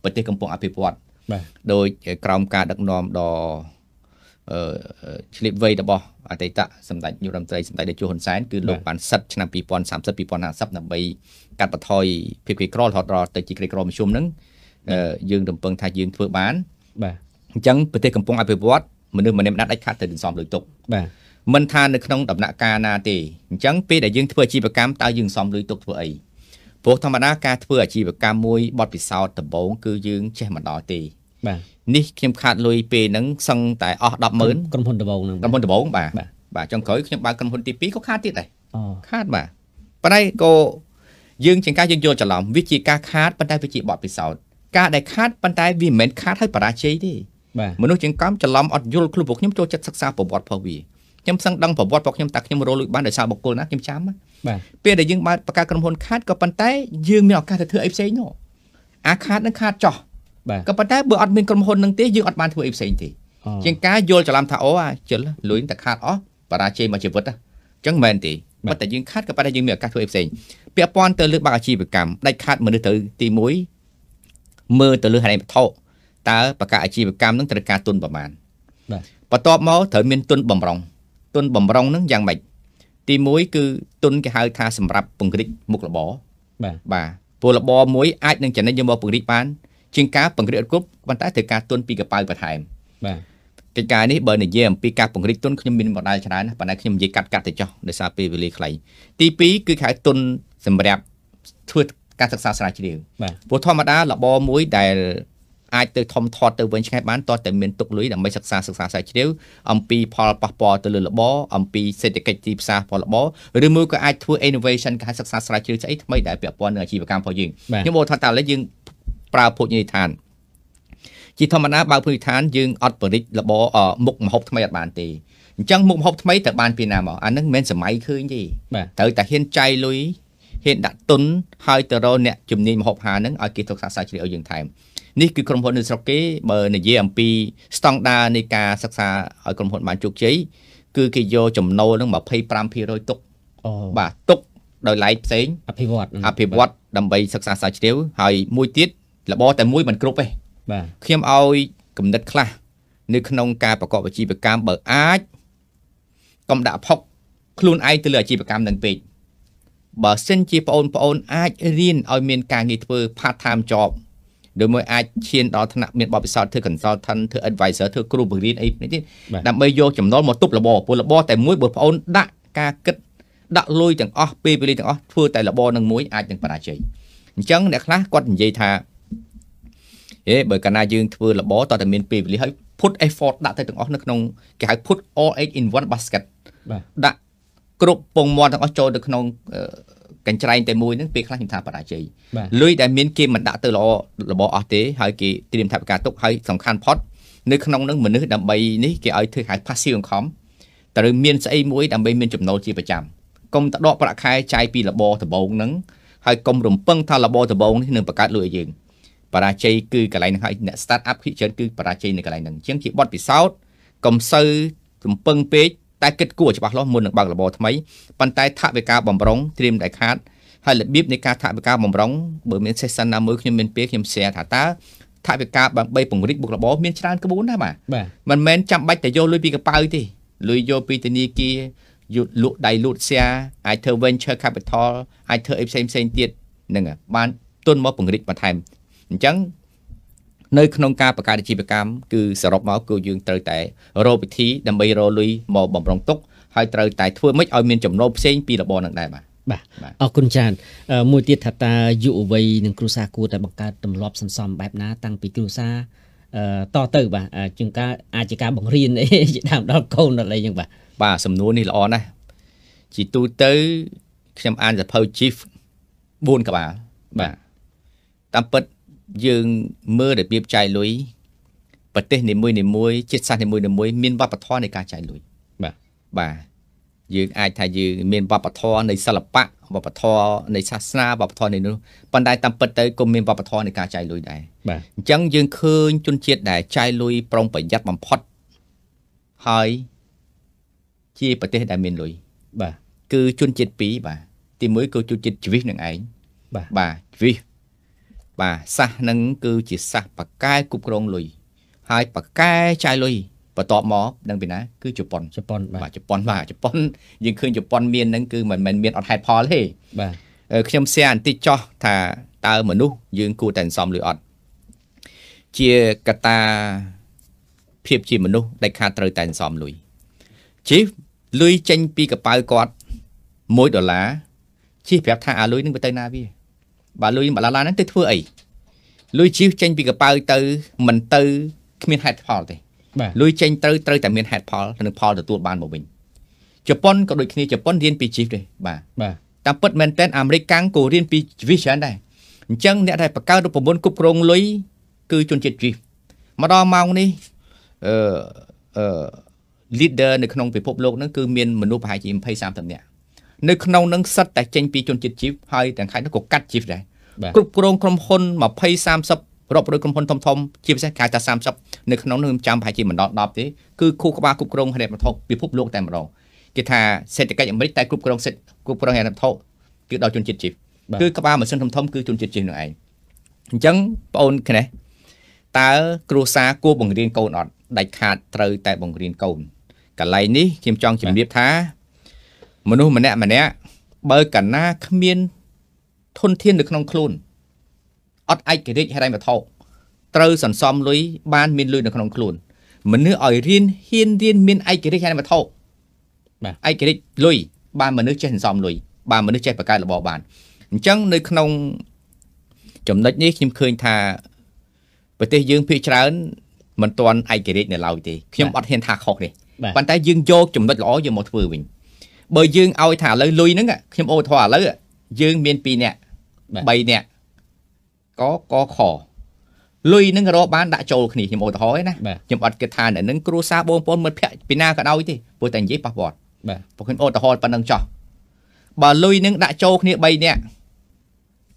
ប្រទេសកំពុងអភិវឌ្ឍបាទដោយក្រោមការដឹកនាំដ៏ឆ្លៀបវ័យរបស់អតីតសម្ដេចយុរមត្រីសម្ដេចតេជោហ៊ុនសែនគឺលោកបានសិតឆ្នាំ2030 2050ដើម្បីកាត់បន្ថយភាពក្រីក្ររហូតដល់ទៅជាក្រីក្រមធ្យមហ្នឹងយើងរំពឹងថាយើងធ្វើបាន បាទអញ្ចឹងប្រទេសកំពុងអភិវឌ្ឍមនុស្សម្នាក់ម្នាក់ដាច់ខាតទៅនឹងសំលុយទុកបាទមិនថានៅក្នុងដំណាក់កាលណាទេអញ្ចឹងពេលដែលយើងធ្វើអាជីវកម្មតើយើងសំលុយទុកធ្វើអីព្រោះធម្មតាការធ្វើអាជីវកម្មមួយបទពិសោធន៍ដំបូងគឺយើងចេះមិនដល់ទេបាទនេះខ្ញុំខាតលុយពេលហ្នឹងសឹងតែអស់100000ក្រុមហ៊ុនដំបងហ្នឹងក្រុមហ៊ុនដំបងបាទបាទចុងក្រោយខ្ញុំបើកក្រុមហ៊ុនទី2ក៏ខាតទៀតដែរខាតបាទប៉ុន្តែក៏យើងជាការយើងយល់ច្រឡំវាជាការខាតប៉ុន្តែវាជាបទពិសោធន៍ការដែលខាតប៉ុន្តែវាមិនមែនខាតហើយបរាជ័យទេមនុស្សជាងកម្មច្រឡំអត់យល់ខ្លួនពួកខ្ញុំចូលចិត្តសិក្សាប្រវត្តិរបស់វាខ្ញុំសឹងដឹងប្រវត្តិរបស់ខ្ញុំតើខ្ញុំរលួយបានដោយសារបុគ្គលណាខ្ញុំចាំបាទពេលដែលយើងបើកបកាក្រុមហ៊ុន ខាតក៏ប៉ុន្តែយើងមានឱកាសទៅធ្វើអីផ្សេងនោះអាខាតនឹងខាតចោះក៏ប៉ុន្តែបើអត់មានក្រុមហ៊ុននឹងទេយើងអត់បានធ្វើអីផ្សេងទេជាងការយល់ច្រឡំថាអូអាជិលលុយតែខាតអស់បរាជ័យមកជីវិតអញ្ចឹងមិនមែនទេប៉ុន្តែយើងខាតក៏ប៉ុន្តែយើងមានឱកាសធ្វើអីផ្សេងពាក់ព័ន្ធទៅលើបាក់អាជីវកម្មដាច់ខាតមនុស្សទៅទី1មើលទៅលើហេតុវត្ថុតើបកាអាជីវកម្មនឹងត្រូវការទុនប្រមាណបាទបន្ទាប់មកត្រូវមានទុនបំរុងទុនបំរុងនឹងយ៉ាងម៉េចទី1គឺទុនគេហៅថាសម្រាប់ពង្រីកមុខរបរបាទបាទពលរបរមួយអាចនឹងចំណេញយកមកពង្រីកបានជាងការពង្រីករគ្រប់ប៉ុន្តែត្រូវការទុនពីកប៉ៅបន្ថែមបាទកិច្ចការនេះបើនិយាយអំពីការពង្រីកទុនខ្ញុំមានបណ្ដាលច្រើនណាស់ប៉ុន្តែខ្ញុំនិយាយកាត់កាត់ទៅចោះដោយសារពេលវេលាខ្លីទី2គឺខែទុន សម្រាប់ធ្វើការសិក្សាស្រាវជ្រាវបាទព្រោះធម្មតារបរមួយដែលអាចទៅធំធាត់ទៅវិញឆ្ងាយបានតោះតែមានទុកលុយដើម្បីសិក្សាសិក្សាស្រាវជ្រាវអំពីផលប៉ះពាល់ទៅលើរបរអំពីសេដ្ឋកិច្ចទីផ្សារផលរបរឬមួយក៏អាចធ្វើ innovation ការសិក្សាស្រាវជ្រាវស្អីថ្មីដែលពាក់ព័ន្ធនឹងអាជីវកម្មរបស់យើងខ្ញុំមកថាតើឡើយយើងប្រើភោជនីយដ្ឋានជាធម្មតាបើភោជនីយដ្ឋានយើង អត់បរិចលបមុខមហូបថ្មីអត់បានទេអញ្ចឹងមុខមហូបថ្មីត្រូវបានពីណាមកអាហ្នឹងមិនមែនសម័យឃើញទេត្រូវតែហ៊ានចាយលុយហ៊ានដាក់ទុនហើយទៅរកអ្នកជំនាញមហូបអាហារហ្នឹងឲ្យគេសិក្សាស្រាវជ្រាវឲ្យយើងថែម នេះគឺក្រុមហ៊ុននៅស្រុកគេបើនិយាយអំពី ស្តង់ដារនៃការសិក្សាឲ្យក្រុមហ៊ុនបានជោគជ័យគឺគេយកចំណូលនឹង25%ទុកបាទទុកដោយឡែកផ្សេងអភិវឌ្ឍអភិវឌ្ឍដើម្បីសិក្សាស្រាវជ្រាវហើយមួយទៀតរបរតែមួយមិនគ្រប់ទេបាទខ្ញុំឲ្យគំនិតខ្លះនៅក្នុងការប្រកបអាជីវកម្មបើអាចកុំដាក់ផុកខ្លួនឯងទៅលើអាជីវកម្មនឹងពេកបើសិនជាបងប្អូនអាចរៀនឲ្យមានការងារធ្វើ part time job ដូចមួយអាចឈានដល់ថ្នាក់មានបទពិសោធន៍ធ្វើ consultant ធ្វើ advisor ធ្វើគ្រូបង្រៀនអីនេះទៀតដើម្បីយកចំណុលមកទប់របរពលរបរតែមួយបើបងប្អូនដាក់ការគិតដាក់លុយទាំងអស់ពេលវេលាទាំងអស់ធ្វើតែរបរនឹងមួយអាចនឹងបរាជ័យអញ្ចឹងអ្នកខ្លះគាត់និយាយថាអេបើកាលណាយើងធ្វើលបតតែមានពេលវេលាហើយ put effort ដាក់ទៅទាំងអស់នៅក្នុងគេហៅ put all egg in one basket បាទដាក់គ្រប់ពងមាន់ទាំងអស់ចូលទៅក្នុងកញ្ច្រែងតែមួយហ្នឹងពេលខ្លះខ្ញុំថាបរាជ័យលុយដែលមានគេមិនដាក់ទៅល្អរបរអស់ទេហើយគេត្រៀមថវិកាទុកហើយសំខាន់ផុតនៅក្នុងហ្នឹងមនុស្សដើម្បីនេះគេឲ្យធ្វើហៅ passive income ត្រូវមានស្អីមួយដើម្បីមានចំណូលជាប្រចាំកុំតដកប្រាក់ខែចាយពីរបរដំបងហ្នឹងហើយកុំរំពឹងថារបរដំបងនេះនឹងបង្កើតលុយឲ្យយើងបរាជ័យគឺកន្លែងហ្នឹងហើយអ្នក start up ភាគច្រើនគឺបរាជ័យនៅកន្លែងហ្នឹងអញ្ចឹងជាបទពិសោធន៍កំសើទំពឹងពេកតែគិតគូរច្បាស់លាស់មុននឹងបើករបរថ្មីប៉ុន្តែថវិកាបំរុងត្រៀមតែខាតហើយរបៀបនៃការថវិកាបំរុងបើមាន session ណាមួយខ្ញុំមានពេលខ្ញុំ share ថាតើថវិកាបើបីពង្រីកបុករបរមានច្រើនក្បួនដែរបាទមិនមែនចាំបាច់តែយកលុយពីកប៉ៅទេលុយយកពីធនាគារយកលក់ដៃលូតសៀអាចធ្វើ venture capital អាចធ្វើអីផ្សេងផ្សេងទៀតហ្នឹងបានទុនមកពង្រីកបន្ថែមអញ្ចឹងនៅក្នុងការបង្កើតអាជីវកម្មគឺសរុបមកគឺយើងត្រូវតែរកវិធីដើម្បីរកលុយមកបំរុងទុកហើយត្រូវតែធ្វើម៉េចឲ្យមានចំណូលផ្សេងពីរបរនឹងដែរបាទបាទអរគុណច្រើនមួយទៀតថាតើយុវវ័យនិងគ្រួសារគួរតែបង្កើតទម្លាប់សន្សំបែបណាតាំងពីគ្រួសារតទៅបាទជាងការអាចជាការបង្រៀនអីជាដើមដល់កូនដល់អីចឹងបាទបាទសំណួរនេះល្អណាស់ជាទូទៅខ្ញុំអានសភៅ Chief 4ក្បាលបាទតាមពិតយើងមើលរបៀបចាយលុយប្រទេសនីមួយនីមួយជាតិសាសន៍នីមួយនីមួយមានវប្បធម៌នៃការចាយលុយបាទបាទយើងអាចថាយើងមានវប្បធម៌នៃសិល្បៈវប្បធម៌នៃសាសនាវប្បធម៌នៃនោះប៉ុន្តែតាមពិតទៅក៏មានវប្បធម៌នៃការចាយលុយដែរបាទអញ្ចឹងយើងឃើញជនជាតិដែលចាយលុយប្រុងប្រយ័ត្នបំផុតហើយជាប្រទេសដែលមានលុយបាទគឺជនជាតិពីរបាទទីមួយគឺជនជាតិជីវិសនឹងឯងបាទបាទជីវិសបាទសាសនឹងគឺជាសាសបកកែគ្រប់គ្រងលុយហើយបកកែចាយលុយបន្ទាប់មកដឹងពីណា គឺជប៉ុនជប៉ុនបាទជប៉ុនបាទជប៉ុនយើងឃើញជប៉ុនមានហ្នឹងគឺមិនមែនមានអត់ហេតុផលទេបាទខ្ញុំសែបន្តិចចោះថាតើមនុស្សយើងគួរតែសំលុយអត់ជាកតាភាពជាមនុស្សដាច់ខាតត្រូវតែសំលុយជិះលុយចេញពីកប៉ៅគាត់1ដុល្លារជិះប្រាប់ថាអាលុយនឹងទៅណាវាបើលុយបាឡាឡាហ្នឹងទៅធ្វើអីលុយជិះចេញពីកប៉ៅទៅមិនទៅគ្មានហេតុផលទេលុយចេញទៅត្រូវតែមានហេតុផលនិងផលទទួលបានមកវិញជប៉ុនក៏ដូចគ្នាជប៉ុនរៀនពីជីវដែរបាទបាទតាមពិតមែនតើអាមេរិកកាំងក៏រៀនពីជីវច្រើនដែរអញ្ចឹងអ្នកដែលបង្កើតរូបមន្តគ្រប់គ្រងលុយគឺជនជាតិជីវមកដល់ម៉ោងនេះអឺអឺ leader នៅក្នុងពិភពលោកហ្នឹងគឺមានមនុស្សប្រហែលជា20 30នាក់នៅក្នុងនឹងសិតតែចេញពីជនជាតិជីវហើយទាំងខេត្តនោះក៏កាត់ជីវដែរគ្រប់គ្រងក្រុមហ៊ុន20 30រាប់រយក្រុមហ៊ុនធំធំជាពិសេសគេថា30នៅក្នុងនោះខ្ញុំចាំប្រហែលជាមិនដល់10ទេគឺខួរក្បាលគ្រប់គ្រងហិរញ្ញវត្ថុពិភពលោកតែម្ដងគេថាសេដ្ឋកិច្ចអាមេរិកតែគ្រប់គ្រងសេដ្ឋគ្រប់គ្រងហិរញ្ញវត្ថុគឺដល់ជនជាតិជីវគឺក្បាលម៉ាស៊ីនធំធំគឺជនជាតិជីវនឹងឯងអញ្ចឹងបងអូនគ្នាតើគ្រួសារគួរបង្រៀនកូនអត់ដាច់ខាតត្រូវតែបង្រៀនកូនកន្លែងនេះខ្ញុំចង់ជម្រាបថាមនុស្សម្នាក់ម្នាក់បើកណាគ្មានធនធាននៅក្នុងខ្លួនអត់ឯករាជ្យហិរញ្ញវត្ថុត្រូវសន្សំលុយបានមានលុយនៅក្នុងខ្លួន មនុស្សឲ្យរៀនហ៊ានរៀនមានឯករាជ្យហិរញ្ញវត្ថុបាទឯករាជ្យលុយបានមនុស្សចេះសន្សំលុយបានមនុស្សចេះបង្កើតរបបបានអញ្ចឹងនៅក្នុងចំណុចនេះខ្ញុំឃើញថាប្រទេសយើងភាគច្រើនមិនទាន់ឯករាជ្យនៅឡើយទេខ្ញុំអត់ហ៊ានថាខុសទេប៉ុន្តែយើងយកចំណុចល្អយើងមកធ្វើវិញបើយើងឲ្យថាឥឡូវលុយហ្នឹងខ្ញុំអូធរឥឡូវយើងមាន2នាក់3នាក់កកខលុយនឹងរកបានដាក់ចូលគ្នាខ្ញុំឧទាហរណ៍ឯណាខ្ញុំអត់គិតថានឹងគ្រួសារបងប្អូនមិត្តភ័ក្តិពីណាក៏ដោយទេព្រោះតែនិយាយប៉ះពាល់បាទពួកខ្ញុំឧទាហរណ៍ប៉ុណ្ណឹងចោះបើលុយនឹងដាក់ចូលគ្នា3នាក់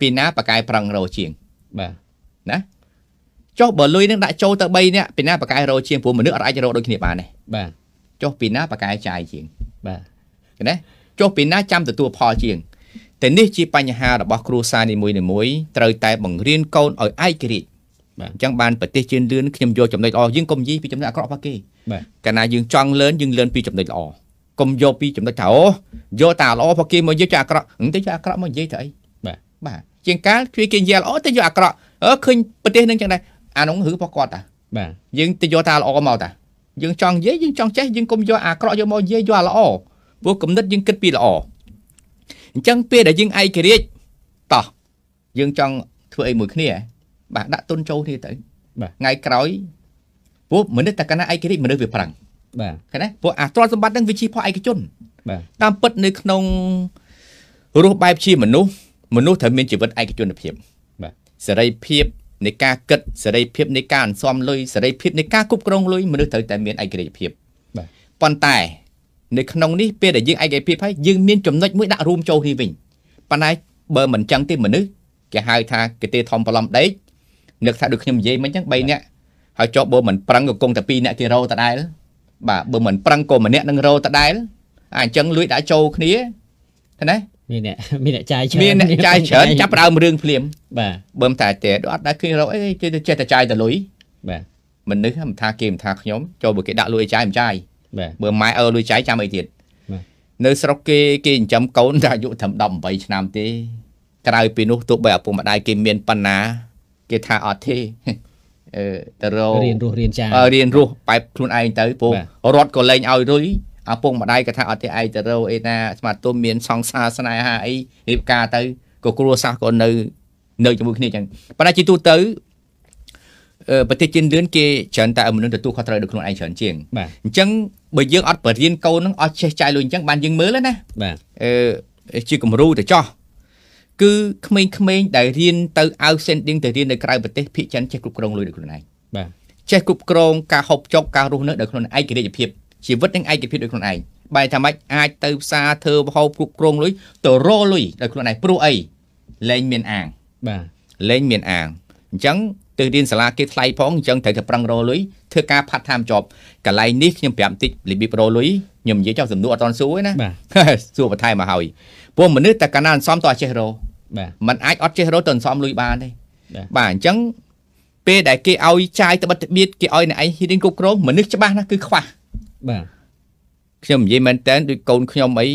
ពីណាប៉ាកែប្រឹងរោជាងបាទណាចុះបើលុយនឹងដាក់ចូលទៅ3នាក់ពីណាប៉ាកែរោជាងព្រោះមនុស្សអត់អាចរោដូចគ្នា បានទេបាទចុះពីណាប៉ាកែចាយជាងបាទឃើញទេចុះពីណាចាំទទួលផលជាងតែនេះជាបញ្ហារបស់គ្រួសារនីមួយៗត្រូវតែបង្រៀនកូនឲ្យឯករាជ្យបាទអញ្ចឹងបានប្រទេសជឿនលឿនខ្ញុំយកចំណុចល្អយើងកុំនិយាយពីចំណុចអាក្រក់របស់គេបាទកាលណាយើងចង់លឿនយើងលឿនពីចំណុចល្អកុំយកពីចំណុចថាអូយកតាល្អរបស់គេមកយកចាអាក្រក់ហ្នឹងទៅចាអាក្រក់មកនិយាយទៅអីបាទបាទជាងកាលជួយគេនិយាយល្អទៅយកអាក្រក់អឺឃើញប្រទេសហ្នឹងចឹងដែរអានោះឬរបស់គាត់តាបាទយើងទៅយកតាល្អមកតាយើងចង់និយាយយើងចង់ចេះយើងកុំយកអាក្រក់យកមកនិយាយយកអាល្អព្រោះគំនិតយើងគិតពីល្អអញ្ចឹងពេលដែលយើងឯករាជ្យតោះយើងចង់ធ្វើអីមួយគ្នា បាទដាក់ទុនចូលគ្នាទៅបាទថ្ងៃក្រោយពួកមនុស្សតកណាឯករាជ្យមនុស្សវាប្រាំងបាទឃើញទេពួកអាទ្រព្យសម្បត្តិនឹងវាជាផលឯកជនបាទតាមពិតនៅក្នុងរស់បែបជាមនុស្សមនុស្សត្រូវមានជីវិតឯកជនភាពបាទសេរីភាពនៃការគិតសេរីភាពនៃការអន្សំលុយសេរីភាពនៃការគ្រប់គ្រងលុយមនុស្សត្រូវតែមានឯករាជ្យភាពបាទប៉ុន្តែនៅក្នុងនេះពេលដែលយើងឯកភាពហើយយើងមានចំណុចមួយដាក់រួមចូលគ្នាវិញប៉ុន្តែបើមិនចឹងទេមនុស្សគេហៅថាគេទេធំប្រឡំដេកនឹកថាដូចខ្ញុំនិយាយមិញចឹង3នាក់ហើយចុះបើមិនប្រឹងក៏គង់តែ2នាក់គេរោតដែលបាទបើមិនប្រឹងក៏ម្នាក់នឹងរោតដែលអាអញ្ចឹងលួចដាក់ចូលគ្នាណាមានអ្នកមានអ្នកចាយច្រើនមានអ្នកចាយច្រើនចាប់ដើមរឿងភ្លាមបាទបើមិនតែតែអត់ដែរគេរកអីគេចេះតែចាយតលុយបាទមនុស្សមិនថាគេមិនថាខ្ញុំចូលបើគេដាក់លុយឲ្យចាយមិនចាយបើម៉ែអើលុយចៃចាំអីទៀតនៅស្រុកគេគេចិញ្ចឹមកូនតែអាយុត្រឹម18ឆ្នាំទេក្រៅពីនោះទោះបីឪពុកម្ដាយគេមានប៉ុណ្ណាគេថាអត់ទេអឺទៅររៀនរស់រៀនចារៀនរស់បែបខ្លួនឯងទៅពងរត់ក៏លែងឲ្យរុយឪពុកម្ដាយក៏ថាអត់ទេឯងទៅរអីណាស្មាតុំមានសង្សារស្នេហាអីរៀបការទៅក៏គ្រួសារក៏នៅនៅជាមួយគ្នាចឹងប៉ុន្តែជាទូទៅប្រទេសជឿនលឿនគេច្រើនតែមនុស្សទទួលខុសត្រូវដោយខ្លួនឯងច្រើនជាងអញ្ចឹងបើយើងអត់បរៀនកូននឹងអត់ចេះចាយលុយអញ្ចឹងបានយើងមើលណាបាទអឺជាគំរូទៅចោះគឺក្មេងៗដែលរៀនទៅ outstanding ទៅរៀននៅក្រៅប្រទេសភាគច្រើនចេះគ្រប់គ្រងលុយដោយខ្លួនឯងបាទចេះគ្រប់គ្រងការហូបចុកការរស់នៅដោយខ្លួនឯងឯករាជ្យភាពជីវិតនឹងឯកភាពដោយខ្លួនឯងបែរថាម៉េចអាចទៅផ្សារធ្វើបហូបគ្រប់គ្រងលុយទៅរលុយដោយខ្លួនឯងព្រោះអីលែងមានអាងបាទលែងមានអាងអញ្ចឹងទៅរៀនសាលាគេថ្លៃផងអញ្ចឹងត្រូវតែប្រឹងរលុយធ្វើការ part time job កន្លែងនេះខ្ញុំប្រាប់បន្តិចរបៀបរលុយខ្ញុំនិយាយចោលសំណួរអត់តន់សួរទេណាសួរបន្ថែមមកហើយពួកមនុស្សតែកាលណាអន្សំតអត់ចេះរកបាទมันអាចអត់ចេះរកទៅអន្សំលុយបានទេបាទអញ្ចឹងពេលដែលគេឲ្យចាយត្បិតត្បៀតគេឲ្យអ្នកឯងហ៊ានគ្រប់គ្រងមនុស្សច្បាស់ណាគឺខ្វះបាទខ្ញុំនិយាយមែនតើដូចកូនខ្ញុំអី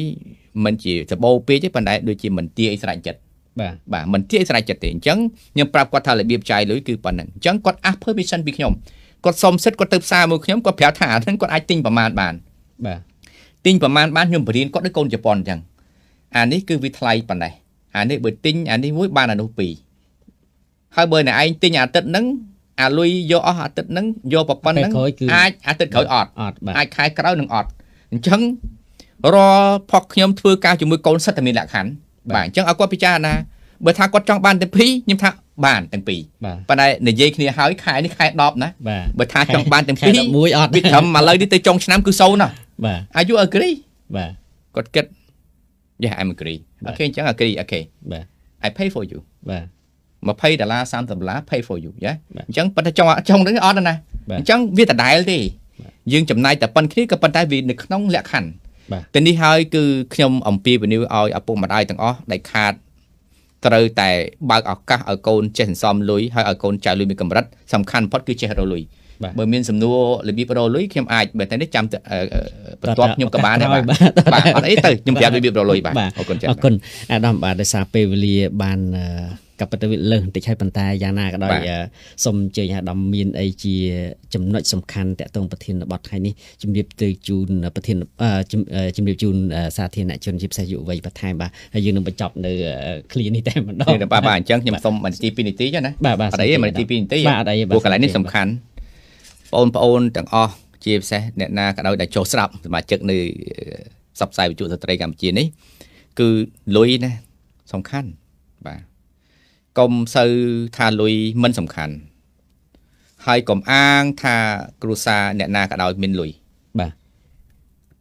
មិនជាសបោពេកទេប៉ុន្តែដូចជាមិនទាអីស្រេចចិត្តបាទបាទមិនជាស្រេចចិត្តទេអញ្ចឹងខ្ញុំប្រាប់គាត់ថារបៀបចាយលុយគឺប៉ុណ្ណឹងអញ្ចឹងគាត់ ask permission ពីខ្ញុំគាត់សុំសិទ្ធគាត់ទៅផ្សារមួយខ្ញុំគាត់ប្រាប់ថាអាហ្នឹងគាត់អាចទិញប្រមាណបានបាទទិញប្រមាណបានខ្ញុំបរៀនគាត់ដូចកូនជប៉ុនអញ្ចឹងអានេះគឺវាថ្លៃប៉ុណ្ណេះអានេះបើទិញអានេះមួយ បានអានោះពីរហើយបើអ្នកឯងទិញអាទិត្យហ្នឹងអាលុយយកអស់អាទិត្យហ្នឹងយកប្រប៉ុណ្ណឹងអាចអាទិត្យក្រោយអត់អាចខែក្រោយនឹងអត់អញ្ចឹងរាល់ផកខ្ញុំធ្វើការជាមួយកូនសិតតែមានលក្ខខណ្ឌបាទអញ្ចឹងឲ្យគាត់ពិចារណាបើថាគាត់ចង់បានទាំងពីរខ្ញុំថាបានទាំងពីរប៉ុន្តែនិយាយគ្នាហើយ ខែនេះខែ10ណាបើថា ចង់បានទាំងពីរ11អត់វាត្រឹមឥឡូវនេះទៅចុងឆ្នាំគឺសូន្យណាបាទ Are you agree បាទគាត់គិត Yeah I'm agree អូខេអញ្ចឹង agree អូខេបាទ I pay for you បាទ20ដុល្លារ30ដុល្លារ pay for you យ៉ាអញ្ចឹងប៉ុន្តែចង់ចង់នឹងអត់ណាអញ្ចឹងវាដដែលទេយើងចំណាយតែប៉ុនគ្នាក៏ប៉ុន្តែវានៅក្នុងលក្ខខណ្ឌតែនេះហើយគឺខ្ញុំអំពាវនាវឲ្យឪពុកម្ដាយទាំងអស់ដែលខាត ត្រូវតែបើកឱកាសឲ្យកូនចេះសន្សំលុយហើយឲ្យកូនចៅលុយមានកម្រិតសំខាន់បំផុតគឺចេះរកលុយបើមានសំណួររបៀបរលុយខ្ញុំអាចបើតែនេះចាំបន្ទាប់ខ្ញុំក៏បានដែរបាទបាទអត់អីទៅខ្ញុំប្រាប់របៀបរលុយបាទអរគុណចា៎អរគុណអាដាមបាទដោយសារពេលវេលាបានកពិតវិលើសបន្តិចហើយប៉ុន្តែយ៉ាងណាក៏ដោយសូមអញ្ជើញអាដាមមានអីជាចំណុចសំខាន់តកតងប្រធានបទថ្ងៃនេះជំរាបទៅជូនប្រធានជំរាបជូនសាធារណជនជាពិសេសយុវវ័យបន្ថែមបាទហើយយើងនឹងបញ្ចប់នៅឃ្លានេះតែម្ដងបាទបាទអញ្ចឹងខ្ញុំសូមបន្តិច2នាទីចុះណាបាទបាទអត់អីទេបន្តិច2នាទីព្រោះកន្លែងនេះសំខាន់បងប្អូនទាំងអស់ជាពិសេសអ្នកណាក៏ដោយដែលចូលស្ដាប់សមាជិកនៅផ្សព្វផ្សាយវិទ្យុស្ត្រីកម្ពុជានេះ គឺលុយណាសំខាន់បាទកុំសូវថាលុយមិនសំខាន់ហើយកុំអាងថាគ្រួសារអ្នកណាក៏ដោយមានលុយបាទ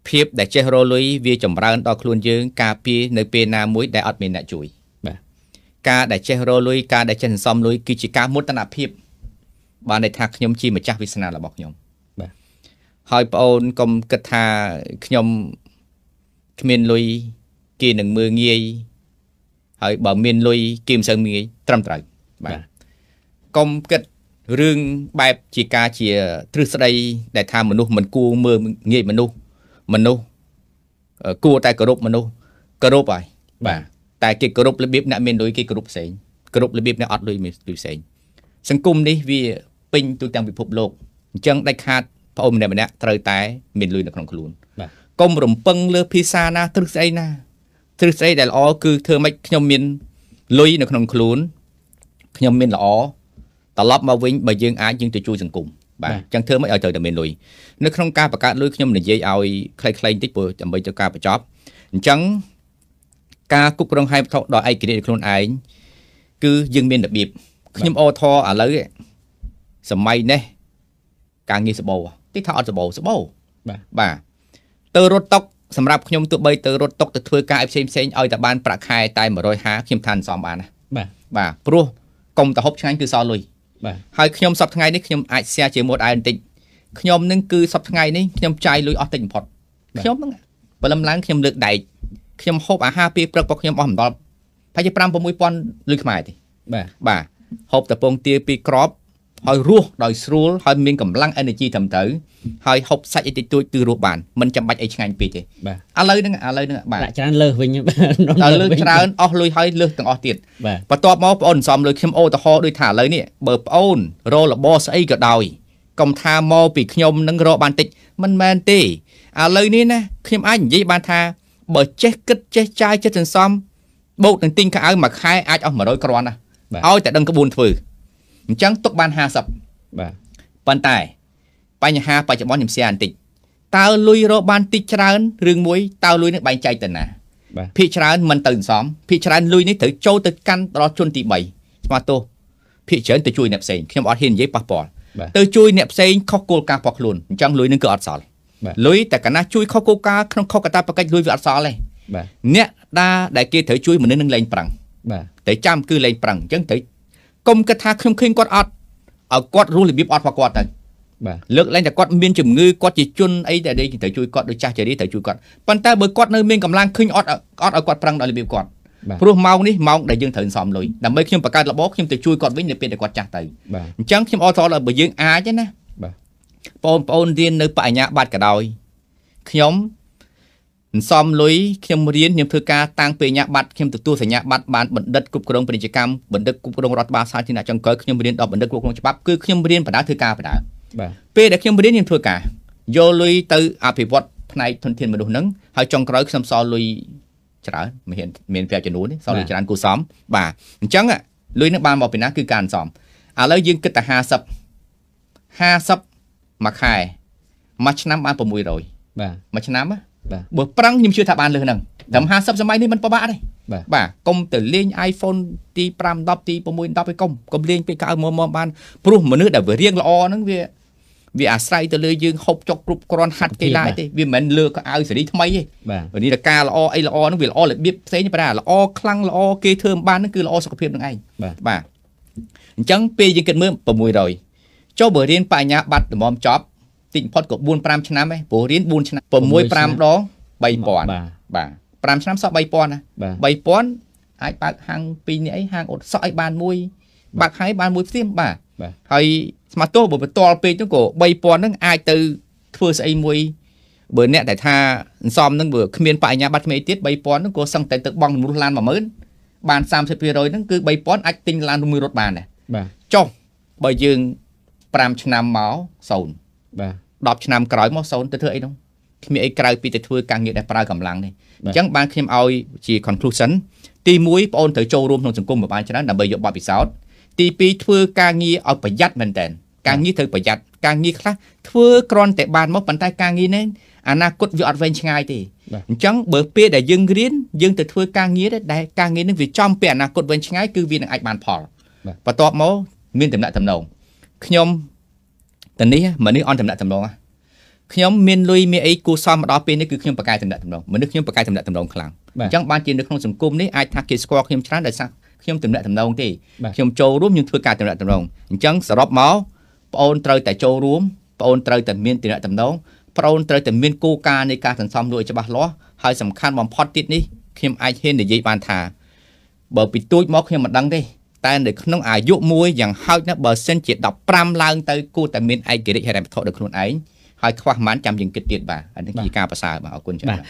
ភាពដែលចេះរលុយវាចម្រើនដល់ខ្លួនយើងការពារនៅពេលណាមួយដែលអត់មានអ្នកជួយបាទការដែលចេះរលុយការដែលចេះសន្សំលុយគឺជាការមុតនភាពបានន័យថាខ្ញុំជាម្ចាស់វាសនារបស់ខ្ញុំបាទហើយបងអូនកុំគិតថាខ្ញុំគ្មានលុយគេនឹងមើងងាយហើយបើមានលុយគេមិនសូវងាយត្រឹមត្រូវបាទកុំគិតរឿងបែបជាការជាទ្រឹស្ដីដែលថាមនុស្សមិនគួរមើលងាយមនុស្សមនុស្សគួរតែគោរពមនុស្សគោរពហើយបាទតែគេគោរពរបៀបអ្នកមានលុយគេគោរពផ្សេងគោរពរបៀបអ្នកអត់លុយមានលុយផ្សេង សង្គមនេះវាពេញទូទាំងពិភពលោកអញ្ចឹងដាច់ខាតប្អូនម្នាក់ម្នាក់ត្រូវតែមានលុយនៅក្នុងខ្លួនកុំរំពឹងលើភាសាណាទ្រឹស្អីណាទ្រឹស្អីដែលល្អគឺធ្វើម៉េចខ្ញុំមានលុយនៅក្នុងខ្លួនខ្ញុំមានល្អត្រឡប់មកវិញបើយើងអាចយើងទៅជួយសង្គមបាទអញ្ចឹងធ្វើម៉េចឲ្យត្រូវតែមានលុយនៅក្នុងការបង្កើតលុយខ្ញុំនិយាយឲ្យខ្លីៗបន្តិចព្រោះដើម្បីទៅការបញ្ចប់អញ្ចឹងការគ្រប់គ្រងហែវត្ថុដោយឯករាជ្យខ្លួនឯងគឺយើងមានរបៀបខ្ញុំអធរឥឡូវសម័យនេះការងារសបោទីថាអត់សបោសបោបាទបាទទៅរត់តុកសម្រាប់ខ្ញុំទោះបីទៅរត់តុកទៅធ្វើការផ្សេងផ្សេងឲ្យតែបានប្រាក់ខែតែ150ខ្ញុំថាសមបានណាបាទបាទព្រោះកុំទៅហប់ឆ្ងាញ់គឺសល់លុយបាទហើយខ្ញុំសប្តាហ៍ថ្ងៃនេះខ្ញុំអាចសារជាមួយឯងបន្តិចខ្ញុំនឹងគឺសប្តាហ៍ថ្ងៃនេះខ្ញុំចាយលុយអស់តិចបំផុតខ្ញុំហ្នឹងបលឹមឡើងខ្ញុំលើកដែកខ្ញុំហូបអាហារពេលព្រឹករបស់ខ្ញុំអស់មិនដល់ប្រហែលជា5 6000លុយខ្មែរទេបាទបាទហូបតែពងទា2ក្របឲ្យរស់ដោយស្រួលហើយមានកម្លាំង energy ត្រឹមត្រូវហើយហូបសាច់អីតិចតួចគឺរស់បានមិនចាំបាច់អីឆ្ងាញ់ពេកទេបាទឥឡូវហ្នឹងឥឡូវហ្នឹងបាទដាក់ច្រើនលើសវិញបាទលើសច្រើនអស់លុយហើយលើសទាំងអស់ទៀតបន្ទាប់មកបងអូនសំលុយខ្ញុំអូតហោដូចថាឥឡូវនេះបើបងអូនរករបរស្អីក៏ដោយកុំថាមកពីខ្ញុំនឹងរកបានតិចមិនមែនទេឥឡូវនេះណាខ្ញុំអាចនិយាយបានថា បើចេះគិតចេះចាយចិត្តសន្សំបូកនឹងទិញខោអាវមួយខែអាចអស់100គ្រាន់ណាឲ្យតែដឹងក្បួនធ្វើអញ្ចឹងទុកបាន50បាទប៉ុន្តែបញ្ហា បច្ចុប្បន្នខ្ញុំស្អាបន្តិចតើលុយរកបានតិចច្រើនរឿងមួយតើលុយនេះបែងចែកទៅណាភាគច្រើនមិនទៅសំភាគច្រើនលុយនេះត្រូវចូលទៅកាន់ដល់ជនទី3ស្មាតោភាគច្រើនទៅជួយអ្នកផ្សេងខ្ញុំអត់ហ៊ាននិយាយប៉ះពាល់ទៅជួយអ្នកផ្សេងខុសគោលការណ៍របស់ខ្លួនអញ្ចឹងលុយនឹងគឺអត់សល់លុយតែកណាជួយខុសគោលការណ៍ក្នុងខុសកតា បកិច្ចលុយវាអត់សល់ទេអ្នកដាដែលគេត្រូវជួយមនុស្សនឹងលែងប្រាំងតែចាំគឺលែងប្រាំងអញ្ចឹងត្រូវកុំគិតថាខ្ញុំឃើញគាត់អត់ឲ្យគាត់រស់របៀបអត់របស់គាត់ទៅបាទលើកឡើងតែគាត់មានជំងឺគាត់ជាជនអីតែគេត្រូវជួយគាត់ដូចចាស់ចារីត្រូវជួយគាត់ប៉ុន្តែបើគាត់នៅមានកម្លាំងឃើញអត់អត់ឲ្យគាត់ប្រឹងដល់របៀបគាត់ព្រោះម៉ោងនេះម៉ោងដែលយើងត្រូវសំលុយដើម្បីខ្ញុំបង្កើតរបបខ្ញុំទៅជួយគាត់វិញនៅពេលដែលគាត់ចាស់ទៅអញ្ចឹងខ្ញុំអរសដល់បើយើងអាចណាបងប្អូនរៀននៅបញ្ញាបត្រក៏ដោយខ្ញុំសន្សំលុយខ្ញុំរៀនខ្ញុំធ្វើការតាំងពីអាជ្ញាប័ណ្ណខ្ញុំទទួលសញ្ញាបត្របានបណ្ឌិតគ្រប់គ្រងពាណិជ្ជកម្មបណ្ឌិតគ្រប់គ្រងរដ្ឋបាលសាធារណៈចុងក្រោយខ្ញុំរៀនដល់បណ្ឌិតគ្រប់គ្រងច្បាប់គឺខ្ញុំរៀនបណ្ដាធ្វើការបណ្ដាបាទពេលដែលខ្ញុំរៀនខ្ញុំធ្វើការយកលុយទៅ អភិវឌ្ឍផ្នែកធនធានមនុស្សហ្នឹងហើយចុងក្រោយខ្ញុំសល់លុយច្រើនមានមានប្រាប់ចំនួនសល់លុយច្រើនគួរសមបាទអញ្ចឹងលុយនឹងបានមកពីណាគឺការសំឥឡូវយើងគិតតែ50 50មួយខែមួយឆ្នាំបាន600បាទមួយឆ្នាំណាបើប្រឹងខ្ញុំជឿថាបានលើសហ្នឹងតាម50សម័យនេះมันពិបាកទេបាទកុំទៅលេង iPhone ទី5 10ទី6 10ឯកុំកុំលេងពេលកៅមកមកបានព្រោះមនុស្សដែលវារៀងល្អហ្នឹងវា វាអាស្រ័យទៅលើយើងហូបចុកគ្រប់គ្រាន់ហាត់កីឡាទេវាមិនមែនលើកៅសេរីថ្មីទេបាទនេះតកាល្អអីល្អហ្នឹងវាល្អរបៀបផ្សេងប្រាល្អខ្លាំងល្អគេធ្វើមិនបានហ្នឹងគឺល្អសុខភាពនឹងឯងបាទអញ្ចឹងពេលយើងគិតមើល600ចូលបើរៀនបញ្ញាបត្រដំណំចប់តិចបំផុតក៏4 5ឆ្នាំឯងព្រោះរៀន4ឆ្នាំ6 5ដង3000បាទ5ឆ្នាំសោះ3000ណា3000អាចបើកហាងពីរនេះអីហាងអ៊ុតសក់ឲ្យបានមួយបើកហើយបានមួយផ្ទៀមបាទហើយស្មាតទោះបើបន្ទាល់ពេកហ្នឹងក៏3000ហ្នឹងអាចទៅធ្វើស្អីមួយ បើអ្នកដែលថាអន្សំហ្នឹងវាគ្មានបញ្ញាបត្រថ្មីទៀត3000ហ្នឹងក៏សឹងតែទឹកបងជំនួសឡាន10000បាន30%ហ្នឹងគឺ3000អាចទិញឡានមួយរត់បានដែរបាទចុះបើយើង5ឆ្នាំមក0បាទ10ឆ្នាំក្រោយមកសូនទៅធ្វើអីនោះគ្មានអីក្រៅពីទៅធ្វើការងារដែលប្រើកម្លាំងនេះអញ្ចឹងបានខ្ញុំឲ្យជា conclusion ទី1បងត្រូវចូលរួមក្នុងសង្គមបបានច្រើនដើម្បីយកបទពិសោធន៍ទី2ធ្វើការងារឲ្យប្រយ័ត្នមែនតើការងារត្រូវប្រយ័ត្នការងារខ្លះធ្វើគ្រាន់តែបានមកប៉ុន្តែការងារនេះអនាគតវាអត់វែងឆ្ងាយទេអញ្ចឹងបើពេលដែលយើងរៀនយើងទៅធ្វើការងារដែលការងារនឹងវាចំពីអនាគតវែងឆ្ងាយគឺវានឹងអាចបានផលបន្ទាប់មកមានតំណែងតំណងខ្ញុំតានេះមនុស្សអន់ចំណាក់ចំឡងខ្ញុំមានលុយមានអីគូសំមកដល់ពេលនេះគឺខ្ញុំបកកាយចំណាក់ចំឡងមនុស្សខ្ញុំបកកាយចំណាក់ចំឡងខ្លាំងអញ្ចឹងបានជានៅក្នុងសង្គមនេះអាចថាគេស្គាល់ខ្ញុំច្រើនដោយសារខ្ញុំទំនាក់ទំនងទេខ្ញុំចូលរួមខ្ញុំធ្វើការទំនាក់ទំនងអញ្ចឹងសរុបមកប្អូនត្រូវតែចូលរួមប្អូនត្រូវតែមានទំនាក់ទំនងប្អូនត្រូវតែមានគោលការណ៍នៃការសន្សំលុយច្បាស់លាស់ហើយសំខាន់បំផុតទៀតនេះខ្ញុំអាចហ៊ាននិយាយបានថាបើពីទូចមកខ្ញុំមិនដឹងទេតែនៅក្នុងអាយុមួយយ៉ាងហោចណាស់បើសិនជា15ឡើងទៅគួរតែមានឯករាជ្យហិរញ្ញវត្ថុដល់ខ្លួនឯងហើយខ្វះមិនចាំយើងគិតទៀតបាទអានេះជាការប្រសើរបាទអរគុណច្រើន